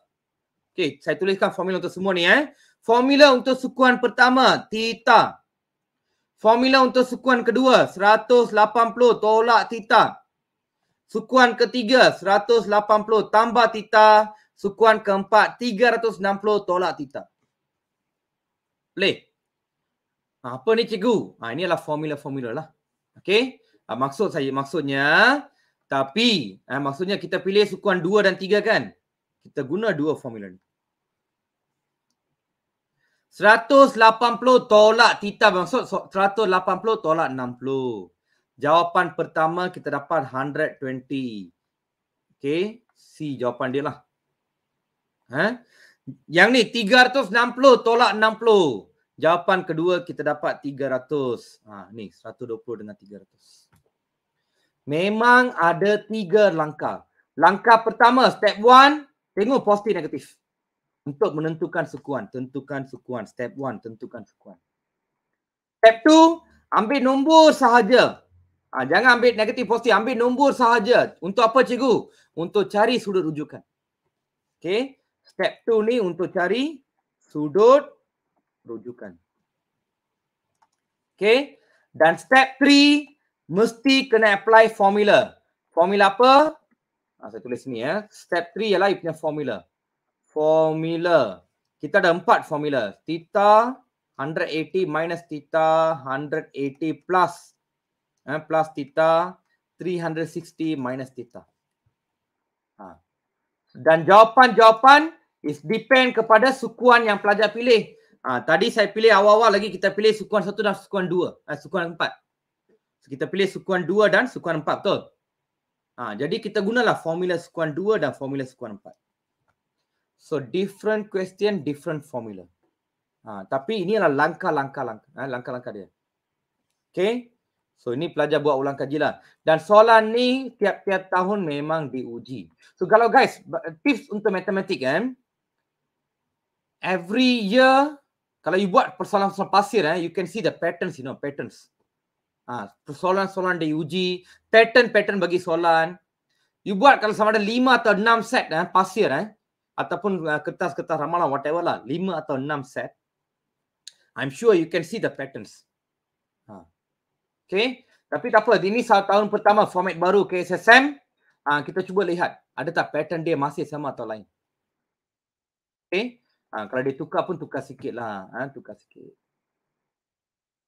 [SPEAKER 1] Okey, saya tuliskan formula untuk semua ni eh. Formula untuk sukuan pertama, tita. Formula untuk sukuan kedua, 180 tolak tita. Sukuan ketiga, 180 tambah tita. Sukuan keempat, 360 tolak tita. Boleh? Ha, apa ni cikgu? Ha, ini adalah formula-formula lah. Okey? Ha, maksud saya maksudnya tapi ha, maksudnya kita pilih sukuan 2 dan 3 kan? Kita guna dua formula ni. 180 tolak tita maksud 180 tolak 60. Jawapan pertama kita dapat 120. Okay. C jawapan dia lah. Ha? Yang ni 360 tolak 60. Jawapan kedua kita dapat 300. Ha, ni 120 dengan 300. Memang ada tiga langkah. Langkah pertama, step one, tengok positif negatif. Untuk menentukan sukuan, tentukan sukuan. Step one, tentukan sukuan. Step two, ambil nombor sahaja. Ha, jangan ambil negatif positif, ambil nombor sahaja. Untuk apa cikgu? Untuk cari sudut rujukan. Okay. Step two ni untuk cari sudut rujukan. Okay. Dan step three, mesti kena apply formula. Formula apa? Ha, saya tulis ni ya. Eh. Step 3 ialah you punya formula. Formula. Kita ada empat formula. Theta 180 minus theta 180 plus. Eh, plus theta 360 minus theta. Ha. Dan jawapan-jawapan is depend kepada sukuan yang pelajar pilih. Ha, tadi saya pilih awal-awal lagi kita pilih sukuan satu dan sukuan dua. Eh, sukuan empat kita pilih sukuan 2 dan sukuan 4 betul? Ha, jadi kita gunalah formula sukuan 2 dan formula sukuan 4. So different question, different formula. Ha, tapi ini adalah langkah-langkah langkah, langkah-langkah ha, dia. Okay. So ini pelajar buat ulang kaji lah. Dan soalan ni tiap-tiap tahun memang diuji. So kalau guys, tips untuk matematik kan. Every year, kalau you buat persoalan-persoalan pasir, eh, you can see the patterns, you know, patterns. Ha, soalan-soalan dia uji, pattern-pattern bagi soalan. You buat kalau sama ada lima atau enam set eh, pasir eh. Ataupun uh, kertas-kertas ramalan, whatever lah. lima atau enam set. I'm sure you can see the patterns. Ha. Okay. Tapi tak apa, ini satu tahun pertama format baru KSSM. Ha, kita cuba lihat ada tak pattern dia masih sama atau lain. Okay. Ha, kalau dia tukar pun tukar sikit lah. Ha, tukar sikit.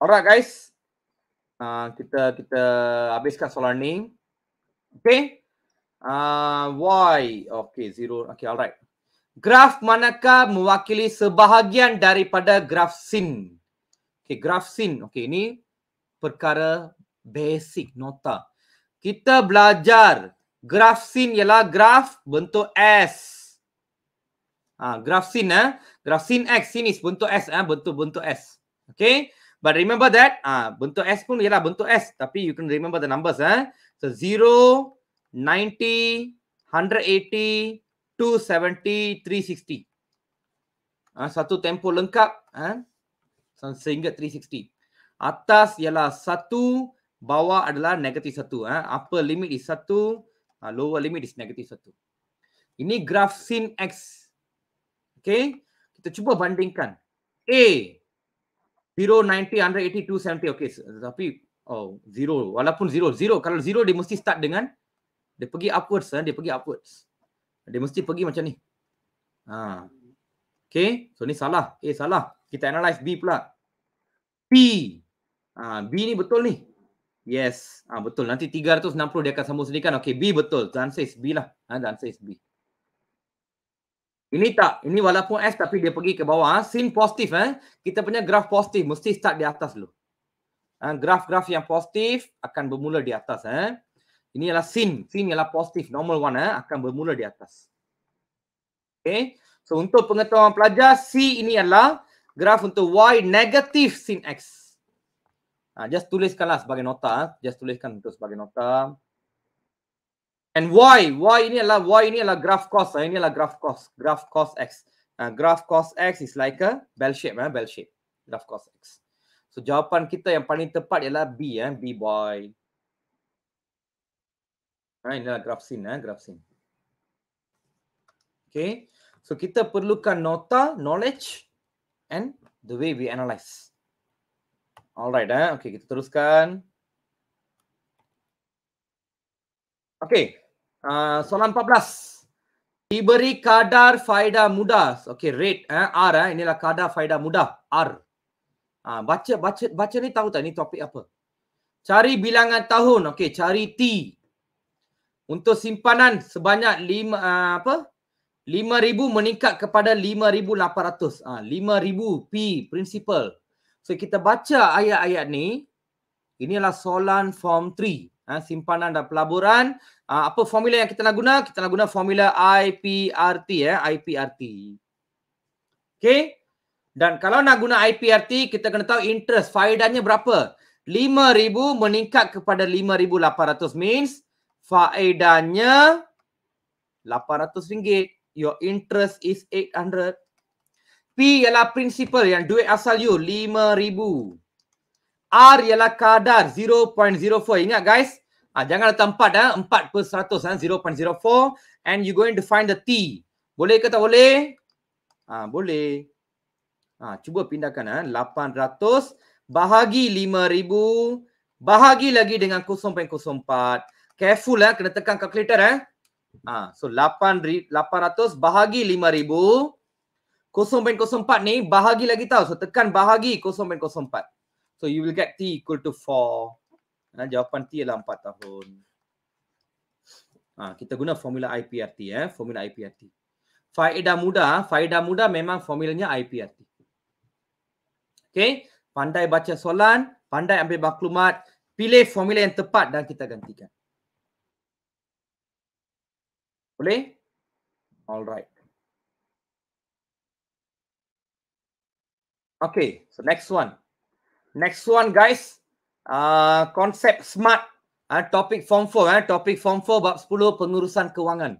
[SPEAKER 1] Alright guys uh, kita kita habiskan soalan ni. Okay. Uh, ah, y. Okay, zero. Okay, alright. Graf manakah mewakili sebahagian daripada graf sin? Okay, graf sin. Okay, ini perkara basic nota. Kita belajar graf sin ialah graf bentuk S. Ah, graf sin eh. Graf sin X. sinis bentuk S. Eh? Bentuk bentuk S. Okay. But remember that ah uh, bentuk S pun ialah bentuk S tapi you can remember the numbers eh. So 0 90 180 270 360. Ah uh, satu tempo lengkap eh. So, sehingga 360. Atas ialah satu, bawah adalah negatif satu, eh. Upper limit is satu, lower limit is negatif satu. Ini graf sin X. Okay. Kita cuba bandingkan. A zero ninety hundred eighty two seventy okay so, tapi oh zero walaupun zero zero kalau zero dia mesti start dengan dia pergi upwards ha dia pergi upwards dia mesti pergi macam ni ha. okay so ni salah eh salah kita analyze B pula P ha, B ni betul ni yes ha, betul nanti tiga ratus enam puluh dia akan sambung sedikan okay B betul dan says B lah ha, dan says B ini tak. Ini walaupun S tapi dia pergi ke bawah. Ah. Sin positif. Eh? Kita punya graf positif. Mesti start di atas dulu. Ah, Graf-graf yang positif akan bermula di atas. Eh? Ini ialah sin. Sin ialah positif. Normal one eh? akan bermula di atas. Okay. So untuk pengetahuan pelajar, C ini adalah graf untuk Y negatif sin X. Ha, just tuliskanlah sebagai nota. Just tuliskan untuk sebagai Nota. And why? Why ini adalah why ini adalah graph cost. Ah ini adalah graph cost. Graph cost x. Uh, graph cost x is like a bell shape. Eh, bell shape. Graph cost x. So jawapan kita yang paling tepat ialah b. Eh, b boy. Ha, ini adalah graph sin. Eh, graph sin. Okay. So kita perlukan nota, knowledge, and the way we analyse. Alright. Eh. Okay, kita teruskan. Okay. Uh, soalan 14. Diberi kadar faedah mudah. Okey, rate. eh, R eh, inilah kadar faedah mudah. R. Uh, baca baca baca ni tahu tak ni topik apa? Cari bilangan tahun. Okey, cari T. Untuk simpanan sebanyak lima uh, apa? 5000 meningkat kepada 5800. Ah uh, 5000 P principal. So kita baca ayat-ayat ni. Inilah soalan form ha, simpanan dan pelaburan ha, apa formula yang kita nak guna kita nak guna formula IPRT ya eh, IPRT Okay, dan kalau nak guna IPRT kita kena tahu interest faedahnya berapa 5000 meningkat kepada 5800 means faedahnya 800 ringgit your interest is 800 P ialah principal yang duit asal you 5000 R ialah kadar 0.04. Ingat guys. Ha, jangan letak 4. Ha. 4 per 100. Ha. 0.04. And you going to find the T. Boleh ke tak boleh? Ha, boleh. Ha, cuba pindahkan. Ha. 800 bahagi 5,000. Bahagi lagi dengan 0.04. Careful lah. Ha. Kena tekan calculator. Ha. Ha, so 8, 800 bahagi 5,000. 0.04 ni bahagi lagi tau. So tekan bahagi 0.04. So you will get T equal to 4. Nah, jawapan T adalah 4 tahun. Ha, kita guna formula IPRT. Eh? Formula IPRT. Faedah mudah. Faedah mudah memang formulanya IPRT. Okay. Pandai baca soalan. Pandai ambil maklumat. Pilih formula yang tepat dan kita gantikan. Boleh? Alright. Okay, so next one next one guys uh, konsep smart uh, topik form 4 eh topik form 4 bab 10 pengurusan kewangan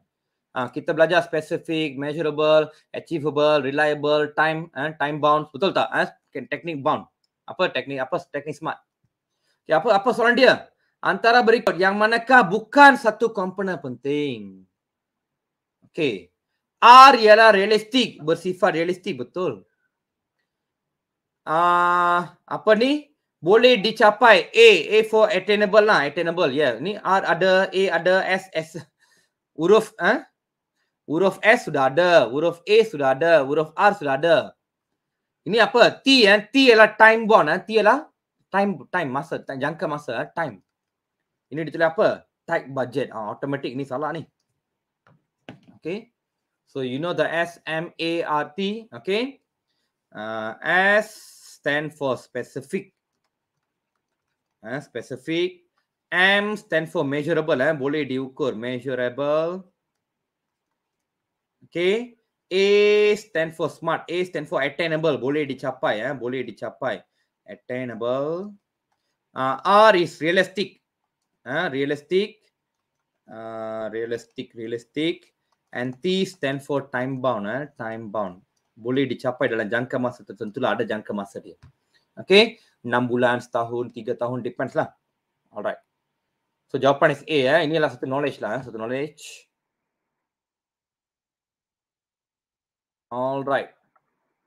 [SPEAKER 1] uh, kita belajar specific measurable achievable reliable time eh? time bound betul tak eh teknik bound apa teknik apa teknik smart okay, apa apa soalan dia antara berikut yang manakah bukan satu komponen penting okey R ialah realistik, bersifat realistik, betul uh, apa ni boleh dicapai A A for attainable lah attainable yeah. ni R ada A ada S S huruf eh huruf S sudah ada huruf A sudah ada huruf R sudah ada ini apa T ya eh? T ialah time bond eh? T ialah time time masa time, jangka masa eh? time ini ditulis apa tight budget ah, automatic ni salah ni okay so you know the S M A R T okay uh, S stand for specific. Uh, specific. M stand for measurable. Eh? Boleh diukur. Measurable. Okay. A stand for smart. A stand for attainable. Boleh dicapai. Eh? Boleh dicapai. Attainable. Uh, R is realistic. Uh, realistic. Uh, realistic. Realistic. And T stand for time bound. Eh? Time bound. boleh dicapai dalam jangka masa tertentu lah ada jangka masa dia. Okay, 6 bulan, setahun, 3 tahun, depends lah. Alright. So jawapan is A ya. Eh. Ini adalah satu knowledge lah, eh? satu knowledge. Alright.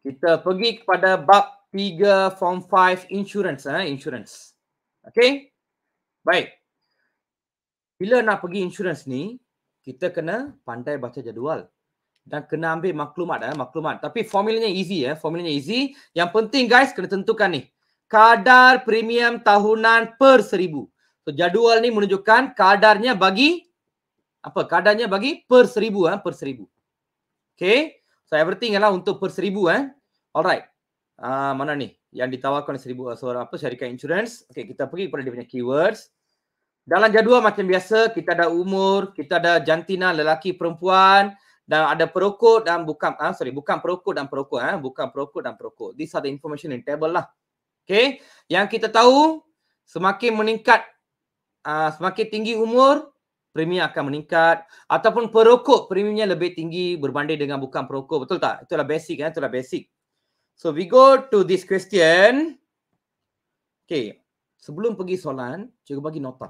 [SPEAKER 1] Kita pergi kepada bab 3 form five insurance eh, insurance. Okay. Baik. Bila nak pergi insurance ni, kita kena pandai baca jadual dan kena ambil maklumat eh, maklumat tapi formulanya easy ya eh, formulanya easy yang penting guys kena tentukan ni kadar premium tahunan per seribu so jadual ni menunjukkan kadarnya bagi apa kadarnya bagi per seribu eh, per seribu okay so everything ialah untuk per seribu eh. alright uh, mana ni yang ditawarkan oleh seribu eh, seorang apa syarikat insurance okay kita pergi kepada dia punya keywords dalam jadual macam biasa kita ada umur kita ada jantina lelaki perempuan dan ada perokok dan bukan ah sorry bukan perokok dan perokok eh bukan perokok dan perokok this are the information in table lah okey yang kita tahu semakin meningkat uh, semakin tinggi umur premi akan meningkat ataupun perokok preminya lebih tinggi berbanding dengan bukan perokok betul tak itulah basic eh itulah basic so we go to this question okey sebelum pergi soalan cikgu bagi nota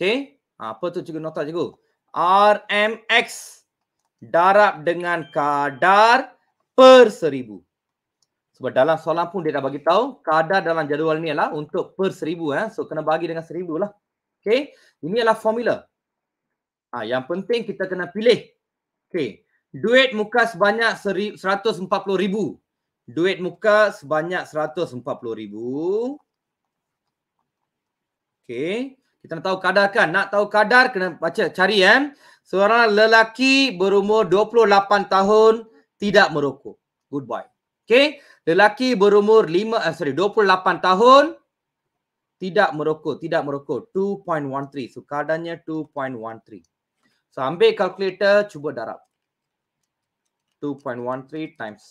[SPEAKER 1] okey apa tu cikgu nota cikgu RMX darab dengan kadar per seribu. Sebab dalam soalan pun dia dah bagi tahu kadar dalam jadual ni ialah untuk per seribu. Eh. So kena bagi dengan seribu lah. Okay. Ini ialah formula. Ha, yang penting kita kena pilih. Okay. Duit muka sebanyak RM140,000. Seri- Duit muka sebanyak RM140,000. Okay. Kita nak tahu kadar kan? Nak tahu kadar kena baca cari eh. Seorang lelaki berumur 28 tahun tidak merokok. Good boy. Okay. Lelaki berumur 5, eh, sorry, 28 tahun tidak merokok. Tidak merokok. 2.13. So kadarnya 2.13. So ambil calculator, cuba darab. 2.13 times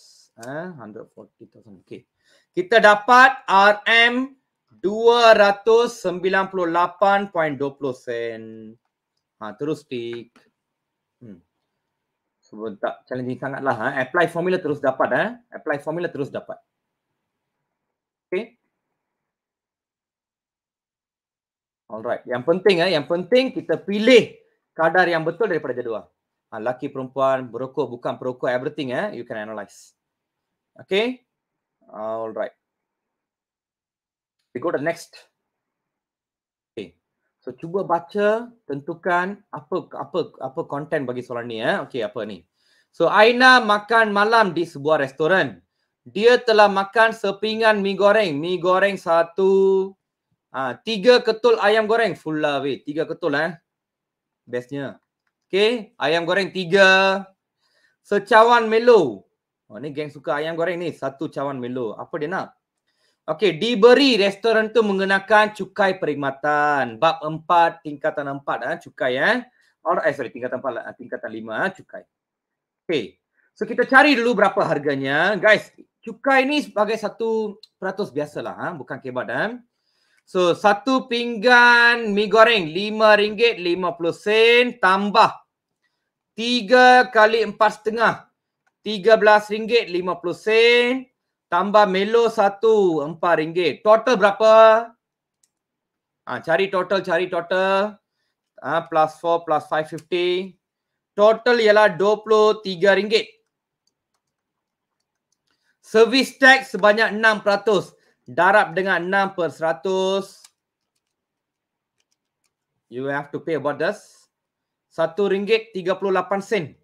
[SPEAKER 1] eh, 140,000. Okay. Kita dapat RM 298.20 sen. Ha, terus tick. Hmm. Sebab tak challenging sangatlah. Ha. Apply formula terus dapat. Ha. Apply formula terus dapat. Okay. Alright. Yang penting, ha. yang penting kita pilih kadar yang betul daripada jadual. Ha, laki perempuan, berokok bukan berokok, everything ya. you can analyse. Okay? Alright. We go to next. Okay. So cuba baca, tentukan apa apa apa content bagi soalan ni. Eh. Okay, apa ni? So Aina makan malam di sebuah restoran. Dia telah makan sepingan mi goreng. Mi goreng satu. Ah, ha, tiga ketul ayam goreng. Full lah we, Tiga ketul eh. Bestnya. Okay. Ayam goreng tiga. Secawan melo. Oh, ni geng suka ayam goreng ni. Satu cawan melo. Apa dia nak? Okey, diberi restoran tu mengenakan cukai perkhidmatan. Bab 4 tingkatan 4 eh ah, cukai eh. Or, eh sorry tingkatan 4 lah, ah, tingkatan 5 eh ah, cukai. Okey. So kita cari dulu berapa harganya. Guys, cukai ni sebagai satu peratus biasalah ha, bukan kebat eh. So satu pinggan mi goreng RM5.50 tambah 3 kali 4 setengah RM13.50 tambah Melo satu empat ringgit. Total berapa? Ha, cari total, cari total. Ha, plus 4, plus 5.50. Total ialah tiga ringgit. Service tax sebanyak peratus. Darab dengan enam per seratus. You have to pay about this. Satu Satu ringgit ringgit tiga puluh lapan sen.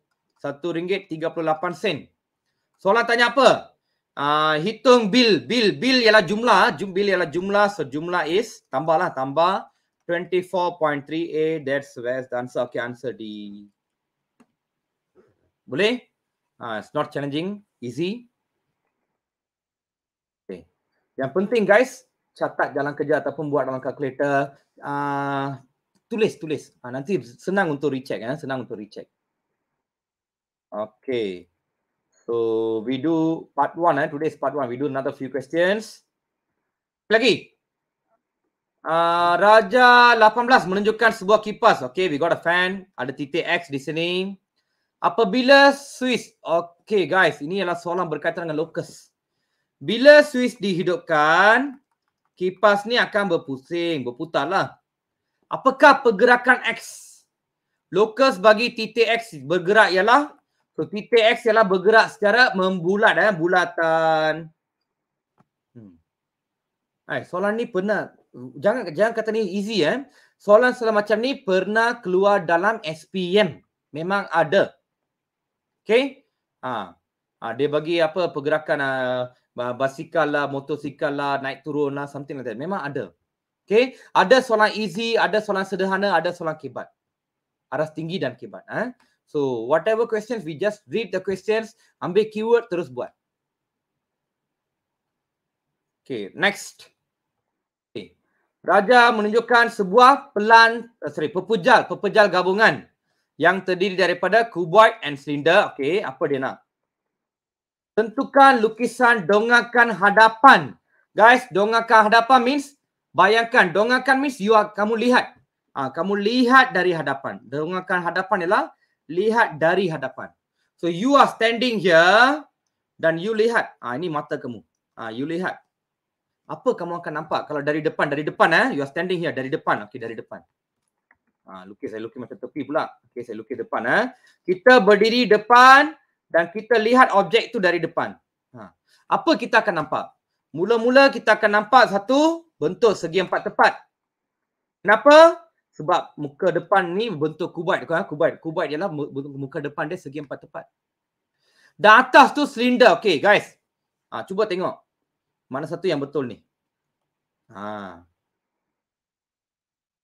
[SPEAKER 1] tiga puluh lapan sen. Soalan tanya apa? uh, hitung bil bil bil ialah jumlah jum bil ialah jumlah so jumlah is tambahlah tambah 24.3a that's where the answer okay answer d boleh uh, it's not challenging easy okay yang penting guys catat dalam kerja ataupun buat dalam kalkulator uh, ah, tulis tulis uh, nanti senang untuk recheck ya senang untuk recheck okay So we do part one. Eh? Today is part one. We do another few questions. Lagi. Uh, Raja 18 menunjukkan sebuah kipas. Okay, we got a fan. Ada titik X di sini. Apabila Swiss... Okay, guys. Ini adalah soalan berkaitan dengan locus. Bila Swiss dihidupkan, kipas ni akan berpusing, berputarlah. Apakah pergerakan X? Locus bagi titik X bergerak ialah So titik X ialah bergerak secara membulat eh, bulatan. Hmm. Hai, soalan ni pernah jangan jangan kata ni easy eh. Soalan soalan macam ni pernah keluar dalam SPM. Memang ada. Okay. Ha. ha dia bagi apa pergerakan uh, basikal lah, motosikal lah, naik turun lah, something like that. Memang ada. Okay. Ada soalan easy, ada soalan sederhana, ada soalan kibat. Aras tinggi dan kibat. Eh? So whatever questions, we just read the questions, ambil keyword terus buat. Okay, next. Okay. Raja menunjukkan sebuah pelan, uh, sorry, pepujal, pepujal gabungan yang terdiri daripada kuboid and cylinder. Okay, apa dia nak? Tentukan lukisan dongakan hadapan. Guys, dongakan hadapan means bayangkan. Dongakan means you are, kamu lihat. Ha, kamu lihat dari hadapan. Dongakan hadapan ialah lihat dari hadapan. So you are standing here dan you lihat. Ah ini mata kamu. Ah you lihat. Apa kamu akan nampak kalau dari depan? Dari depan eh. You are standing here dari depan. Okey dari depan. Ah lukis saya lukis macam tepi pula. Okey saya lukis depan eh. Kita berdiri depan dan kita lihat objek tu dari depan. Ha. Apa kita akan nampak? Mula-mula kita akan nampak satu bentuk segi empat tepat. Kenapa? sebab muka depan ni bentuk kubat kan kubat kubat ialah muka depan dia segi empat tepat dan atas tu silinder okay guys ha, cuba tengok mana satu yang betul ni ha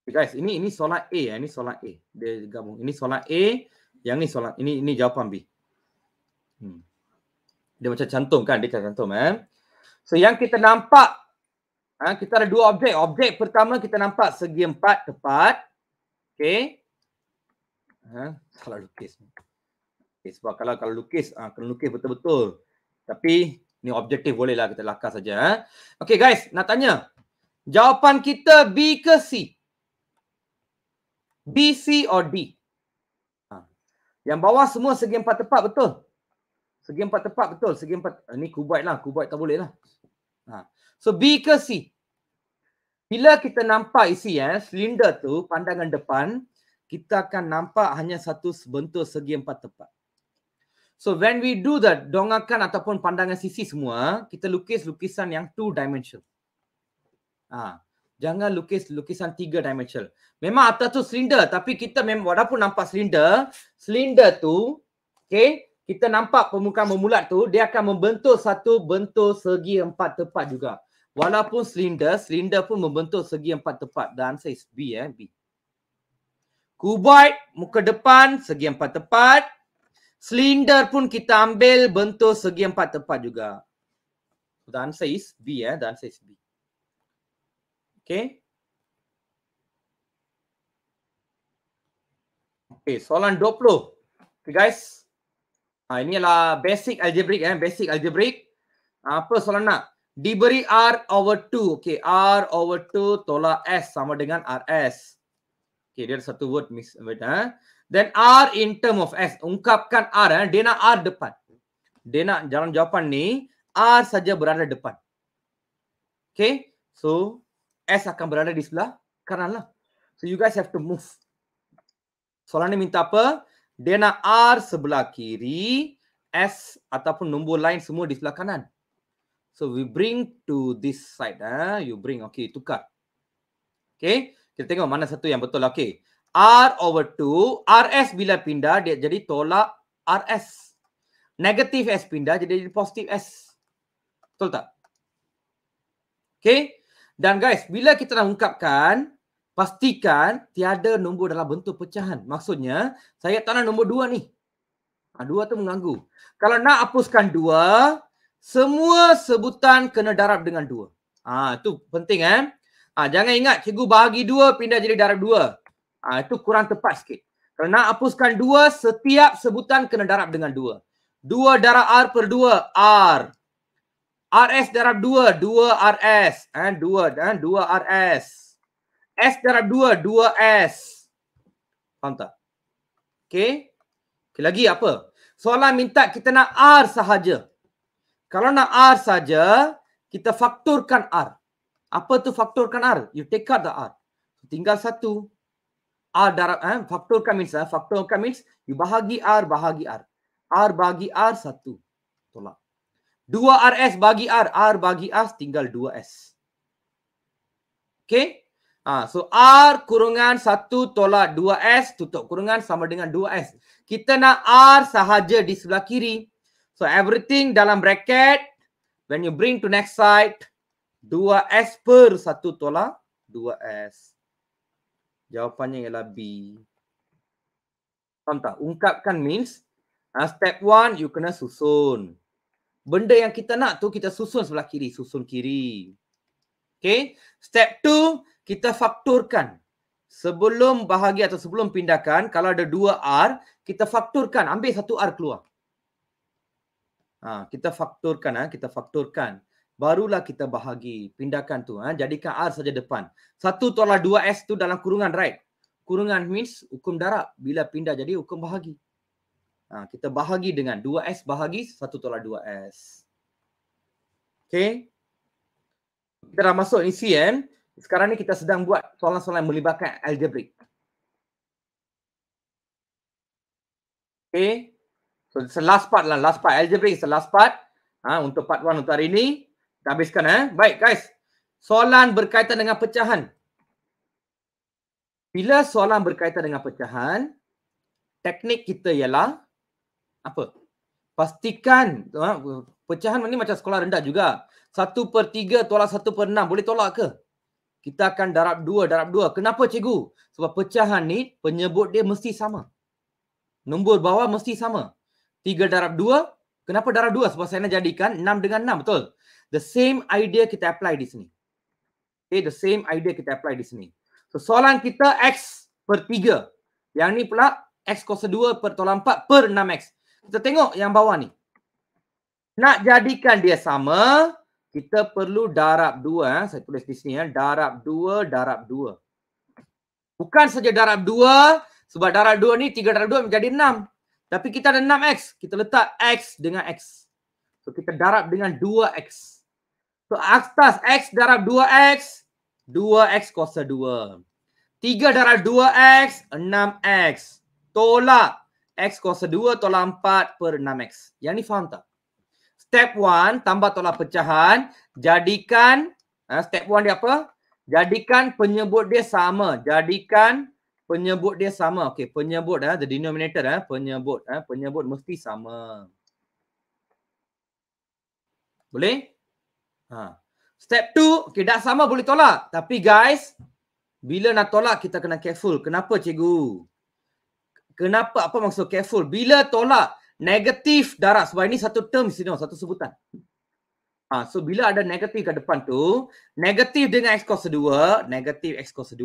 [SPEAKER 1] okay, guys ini ini solat A ya ini solat A dia gabung ini solat A yang ni solat ini ini jawapan B hmm. dia macam cantum kan dia macam kan cantum eh so yang kita nampak Ha, kita ada dua objek. Objek pertama kita nampak segi empat tepat. Okay. Ha, salah lukis. Okay, sebab kalau kalau lukis, ha, kena lukis betul-betul. Tapi ni objektif bolehlah kita lakar saja. Ha. Okay guys, nak tanya. Jawapan kita B ke C? B, C or D? Ha. Yang bawah semua segi empat tepat betul? Segi empat tepat betul. Segi empat, ha, ni kubat lah. Kubat tak boleh lah. Ha. So B ke C? Bila kita nampak isi ya, silinder tu pandangan depan, kita akan nampak hanya satu bentuk segi empat tepat. So when we do that, dongakan ataupun pandangan sisi semua, kita lukis lukisan yang two dimensional. Ha. Jangan lukis lukisan tiga dimensional. Memang atas tu silinder tapi kita memang walaupun nampak silinder, silinder tu, okay, kita nampak permukaan memulat tu, dia akan membentuk satu bentuk segi empat tepat juga. Walaupun silinder, silinder pun membentuk segi empat tepat dan is B eh, B. Kuboid muka depan segi empat tepat. Silinder pun kita ambil bentuk segi empat tepat juga. Dan is B eh, dan is B. Okay. Okay, soalan 20. Okay guys. Ha, ini adalah basic algebraik eh, basic algebraik. Apa soalan nak? diberi R over 2. Okay, R over 2 tolak S sama dengan RS. Okay, dia ada satu word miss. Wait, ha? Then R in term of S. Ungkapkan R. Ha? Dia nak R depan. Dia nak dalam jawapan ni, R saja berada depan. Okay, so S akan berada di sebelah kanan lah. So you guys have to move. Soalan ni minta apa? Dia nak R sebelah kiri, S ataupun nombor lain semua di sebelah kanan. So we bring to this side. Ha? You bring. Okay, tukar. Okay. Kita tengok mana satu yang betul. Okay. R over 2. RS bila pindah, dia jadi tolak RS. Negatif S pindah, jadi jadi positif S. Betul tak? Okay. Dan guys, bila kita nak ungkapkan, pastikan tiada nombor dalam bentuk pecahan. Maksudnya, saya tak nak nombor dua ni. 2 ah, ha, tu mengganggu. Kalau nak hapuskan dua. Semua sebutan kena darab dengan dua. Ah ha, tu penting eh. ha, jangan ingat cikgu bagi dua pindah jadi darab dua. Ah ha, itu kurang tepat sikit. Kalau nak hapuskan dua, setiap sebutan kena darab dengan dua. Dua darab R per dua, R. RS darab dua, dua RS. Eh, dua dan eh, dua RS. S darab dua, dua S. Faham tak? Okay. okay lagi apa? Soalan minta kita nak R sahaja. Kalau nak R saja, kita faktorkan R. Apa tu faktorkan R? You take out the R. Tinggal satu. R darab, eh, faktorkan means, eh, faktorkan means, you bahagi R, bahagi R. R bagi R, satu. Tolak. 2RS bagi R. R bagi R, tinggal 2S. Okay? Ha, so, R kurungan 1 tolak 2S, tutup kurungan sama dengan 2S. Kita nak R sahaja di sebelah kiri. So everything dalam bracket when you bring to next side 2s per 1 tolak 2s. Jawapannya ialah B. Faham tak? Ungkapkan means uh, step one you kena susun. Benda yang kita nak tu kita susun sebelah kiri, susun kiri. Okay. Step two kita fakturkan. Sebelum bahagi atau sebelum pindahkan, kalau ada 2R, kita fakturkan. Ambil 1R keluar. Ha, kita faktorkan, ha, kita faktorkan. Barulah kita bahagi pindahkan tu. Ha, jadikan R saja depan. Satu tolak dua S tu dalam kurungan, right? Kurungan means hukum darab. Bila pindah jadi hukum bahagi. Ha, kita bahagi dengan dua s bahagi 1 tolak dua s Okay. Kita dah masuk isi kan. Eh? Sekarang ni kita sedang buat soalan-soalan yang melibatkan algebra. Okay. So it's the last part lah. Last part. Algebra is the last part. Ha, untuk part 1 untuk hari ini. Kita habiskan. Eh? Baik guys. Soalan berkaitan dengan pecahan. Bila soalan berkaitan dengan pecahan, teknik kita ialah apa? Pastikan ha, pecahan ni macam sekolah rendah juga. 1 per 3 tolak 1 per 6. Boleh tolak ke? Kita akan darab 2, darab 2. Kenapa cikgu? Sebab pecahan ni penyebut dia mesti sama. Nombor bawah mesti sama. 3 darab 2. Kenapa darab 2? Sebab saya nak jadikan 6 dengan 6. Betul? The same idea kita apply di sini. Okay, the same idea kita apply di sini. So, soalan kita X per 3. Yang ni pula X kuasa 2 per tolak 4 per 6X. Kita tengok yang bawah ni. Nak jadikan dia sama, kita perlu darab 2. Eh. Saya tulis di sini. Eh. Darab 2, darab 2. Bukan saja darab 2, sebab darab 2 ni 3 darab 2 menjadi 6. Tapi kita ada 6X. Kita letak X dengan X. So kita darab dengan 2X. So atas X darab 2X. 2X kuasa 2. 3 darab 2X. 6X. Tolak. X kuasa 2 tolak 4 per 6X. Yang ni faham tak? Step 1 tambah tolak pecahan. Jadikan. Ha, step 1 dia apa? Jadikan penyebut dia sama. Jadikan penyebut dia sama. Okey, penyebut ah the denominator ah penyebut ah penyebut mesti sama. Boleh? Ha. Step 2, okey dah sama boleh tolak. Tapi guys, bila nak tolak kita kena careful. Kenapa cikgu? Kenapa apa maksud careful? Bila tolak negatif darah sebab ini satu term sini, satu sebutan. Ha, so bila ada negatif kat depan tu, negatif dengan x kos 2, negatif x kos 2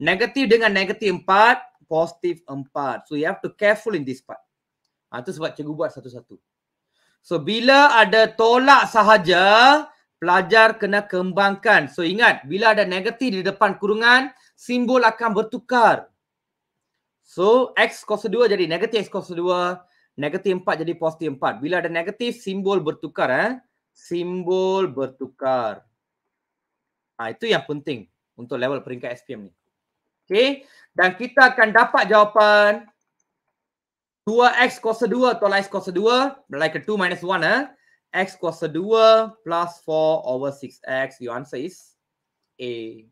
[SPEAKER 1] negatif dengan negatif empat, positif empat. So you have to careful in this part. Ha, tu sebab cikgu buat satu-satu. So bila ada tolak sahaja, pelajar kena kembangkan. So ingat, bila ada negatif di depan kurungan, simbol akan bertukar. So X kuasa 2 jadi negatif X kuasa 2, negatif 4 jadi positif 4. Bila ada negatif, simbol bertukar. Eh? Simbol bertukar. Ha, itu yang penting untuk level peringkat SPM ni. Okay. Dan kita akan dapat jawapan 2x kuasa 2 tolak x kuasa 2. Like 2 minus 1. Eh. X kuasa 2 plus 4 over 6x. Your answer is A.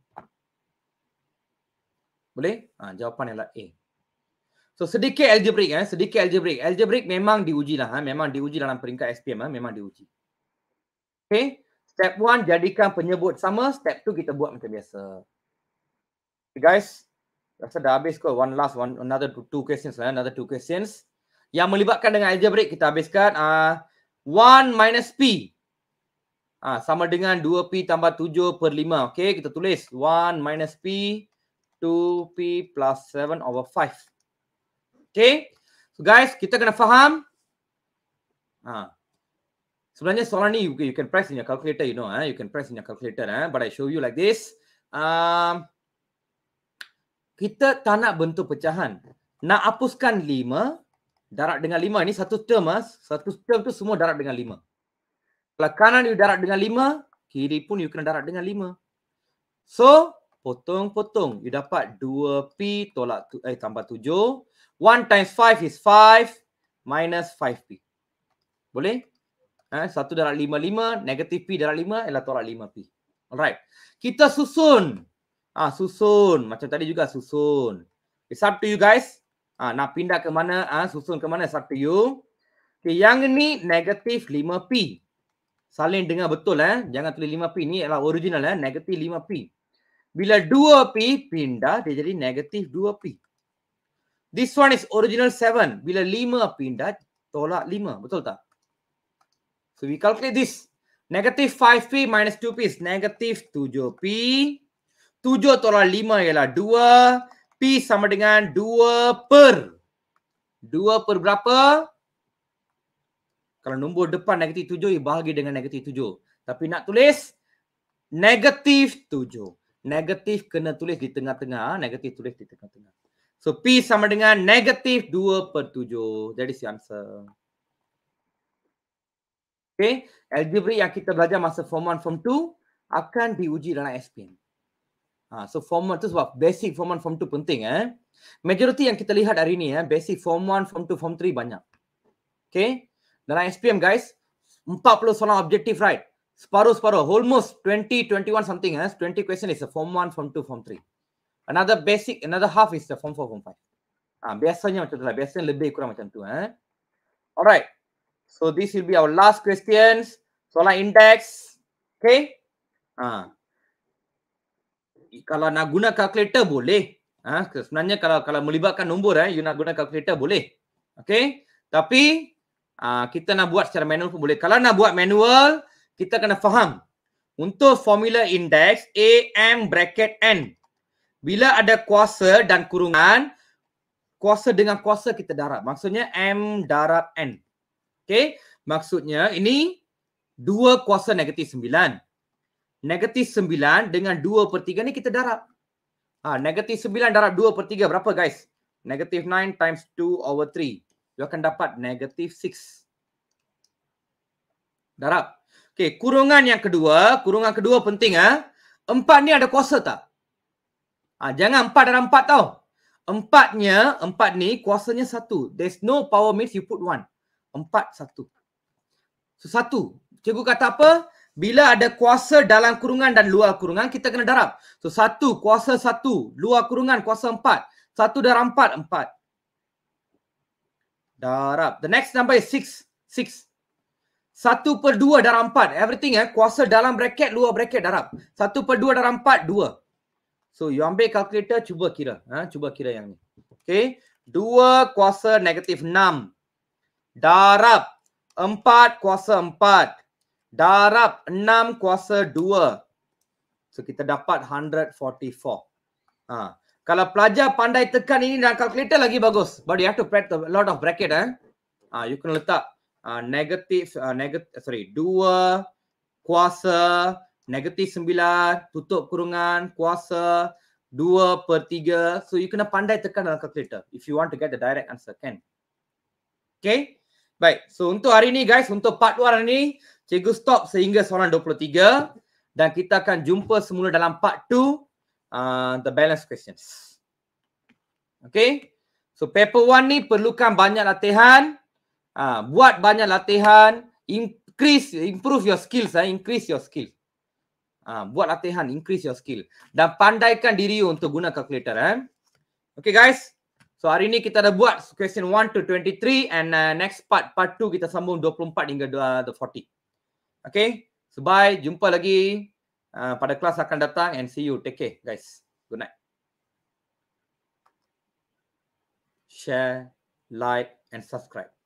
[SPEAKER 1] Boleh? Ha, jawapan ialah A. So sedikit algebraic. Eh. Sedikit algebraic. Algebraic memang diuji lah. Eh. Memang diuji dalam peringkat SPM. Eh. Memang diuji. Okay. Step 1 jadikan penyebut sama. Step 2 kita buat macam biasa. Okay guys. Rasa dah habis kot. One last one. Another two, two questions. lah. Another two questions. Yang melibatkan dengan algebraic kita habiskan. Uh, one minus P. Ah sama dengan 2P tambah 7 per 5. Okay. Kita tulis. One minus P. 2P plus 7 over 5. Okay. So guys, kita kena faham. Ha. Sebenarnya soalan ni you, can press in your calculator, you know. Eh? You can press in your calculator. Eh? But I show you like this. Um, kita tak nak bentuk pecahan. Nak hapuskan lima, darat dengan lima. Ini satu term, ha? satu term tu semua darat dengan lima. Kalau kanan you darat dengan lima, kiri pun you kena darat dengan lima. So, potong-potong. You dapat 2P tolak tu, eh, tambah tujuh. One times five is five minus five p Boleh? Eh, 1 darab lima, 5. Negatif P darat lima, ialah tolak lima p Alright. Kita susun Ah susun macam tadi juga susun. It's up to you guys. Ah nak pindah ke mana? Ah susun ke mana? It's up to you. Okay, yang ni negatif 5P. Salin dengar betul eh. Jangan tulis 5P. Ni adalah original eh. Negatif 5P. Bila 2P pindah, dia jadi negatif 2P. This one is original 7. Bila 5 pindah, tolak 5. Betul tak? So we calculate this. Negative 5P minus 2P is negative 7P. Tujuh tolak lima ialah dua P sama dengan dua per. dua per berapa? Kalau nombor depan negatif tujuh ia bahagi dengan negatif tujuh, Tapi nak tulis negatif tujuh, Negatif kena tulis di tengah-tengah. Ah. Negatif tulis di tengah-tengah. So P sama dengan negatif dua per tujuh. That is the answer. Okay. Algebra yang kita belajar masa form 1, form 2 akan diuji dalam SPM. Ha, so form 1 tu sebab basic form 1 form 2 penting eh. Majority yang kita lihat hari ni eh basic form 1 form 2 form 3 banyak. Okay. Dalam SPM guys 40 soalan objective right. Separuh separuh almost 20 21 something eh 20 question is a form 1 form 2 form 3. Another basic another half is the form 4 form 5. Ha, biasanya macam tu lah. Biasanya lebih kurang macam tu eh. Alright. So this will be our last questions. Soalan index. Okay. Ah. Ha kalau nak guna kalkulator boleh. Ha, sebenarnya kalau kalau melibatkan nombor eh you nak guna kalkulator boleh. Okey. Tapi uh, kita nak buat secara manual pun boleh. Kalau nak buat manual, kita kena faham untuk formula index AM bracket N. Bila ada kuasa dan kurungan, kuasa dengan kuasa kita darab. Maksudnya M darab N. Okey. Maksudnya ini dua kuasa negatif sembilan negatif 9 dengan 2 per 3 ni kita darab. Ha, negatif 9 darab 2 per 3 berapa guys? Negatif 9 times 2 over 3. You akan dapat negatif 6. Darab. Okay, kurungan yang kedua. Kurungan kedua penting. Ha? Empat ni ada kuasa tak? Ha, jangan empat darab empat tau. Empatnya, empat ni kuasanya satu. There's no power means you put one. Empat satu. So satu. Cikgu kata apa? bila ada kuasa dalam kurungan dan luar kurungan kita kena darab so satu kuasa satu luar kurungan kuasa empat satu darab empat empat darab the next number is six six satu per dua darab empat everything eh kuasa dalam bracket luar bracket darab satu per dua darab empat dua so you ambil calculator cuba kira ha? cuba kira yang ni okay dua kuasa negatif enam darab empat kuasa empat darab 6 kuasa 2. So kita dapat 144. Ha. Kalau pelajar pandai tekan ini dalam kalkulator lagi bagus. But you have to put a lot of bracket. Eh? Ha, you can letak uh, ha, negatif, uh, ha, negatif, sorry, 2 kuasa negatif 9 tutup kurungan kuasa 2 per 3. So you kena pandai tekan dalam kalkulator if you want to get the direct answer. Can? Okay? Baik. So untuk hari ini guys, untuk part 1 hari ini, Cikgu stop sehingga soalan 23 dan kita akan jumpa semula dalam part 2 uh, the balance questions. Okay. So paper 1 ni perlukan banyak latihan. Uh, buat banyak latihan. Increase, improve your skills. Uh, increase your skills. Uh, ah, buat latihan, increase your skill. Dan pandaikan diri untuk guna calculator. Eh. Okay guys. So hari ni kita dah buat question 1 to 23 and uh, next part, part 2 kita sambung 24 hingga 40. Uh, Okay. So bye. Jumpa lagi uh, pada kelas akan datang and see you. Take care guys. Good night. Share, like and subscribe.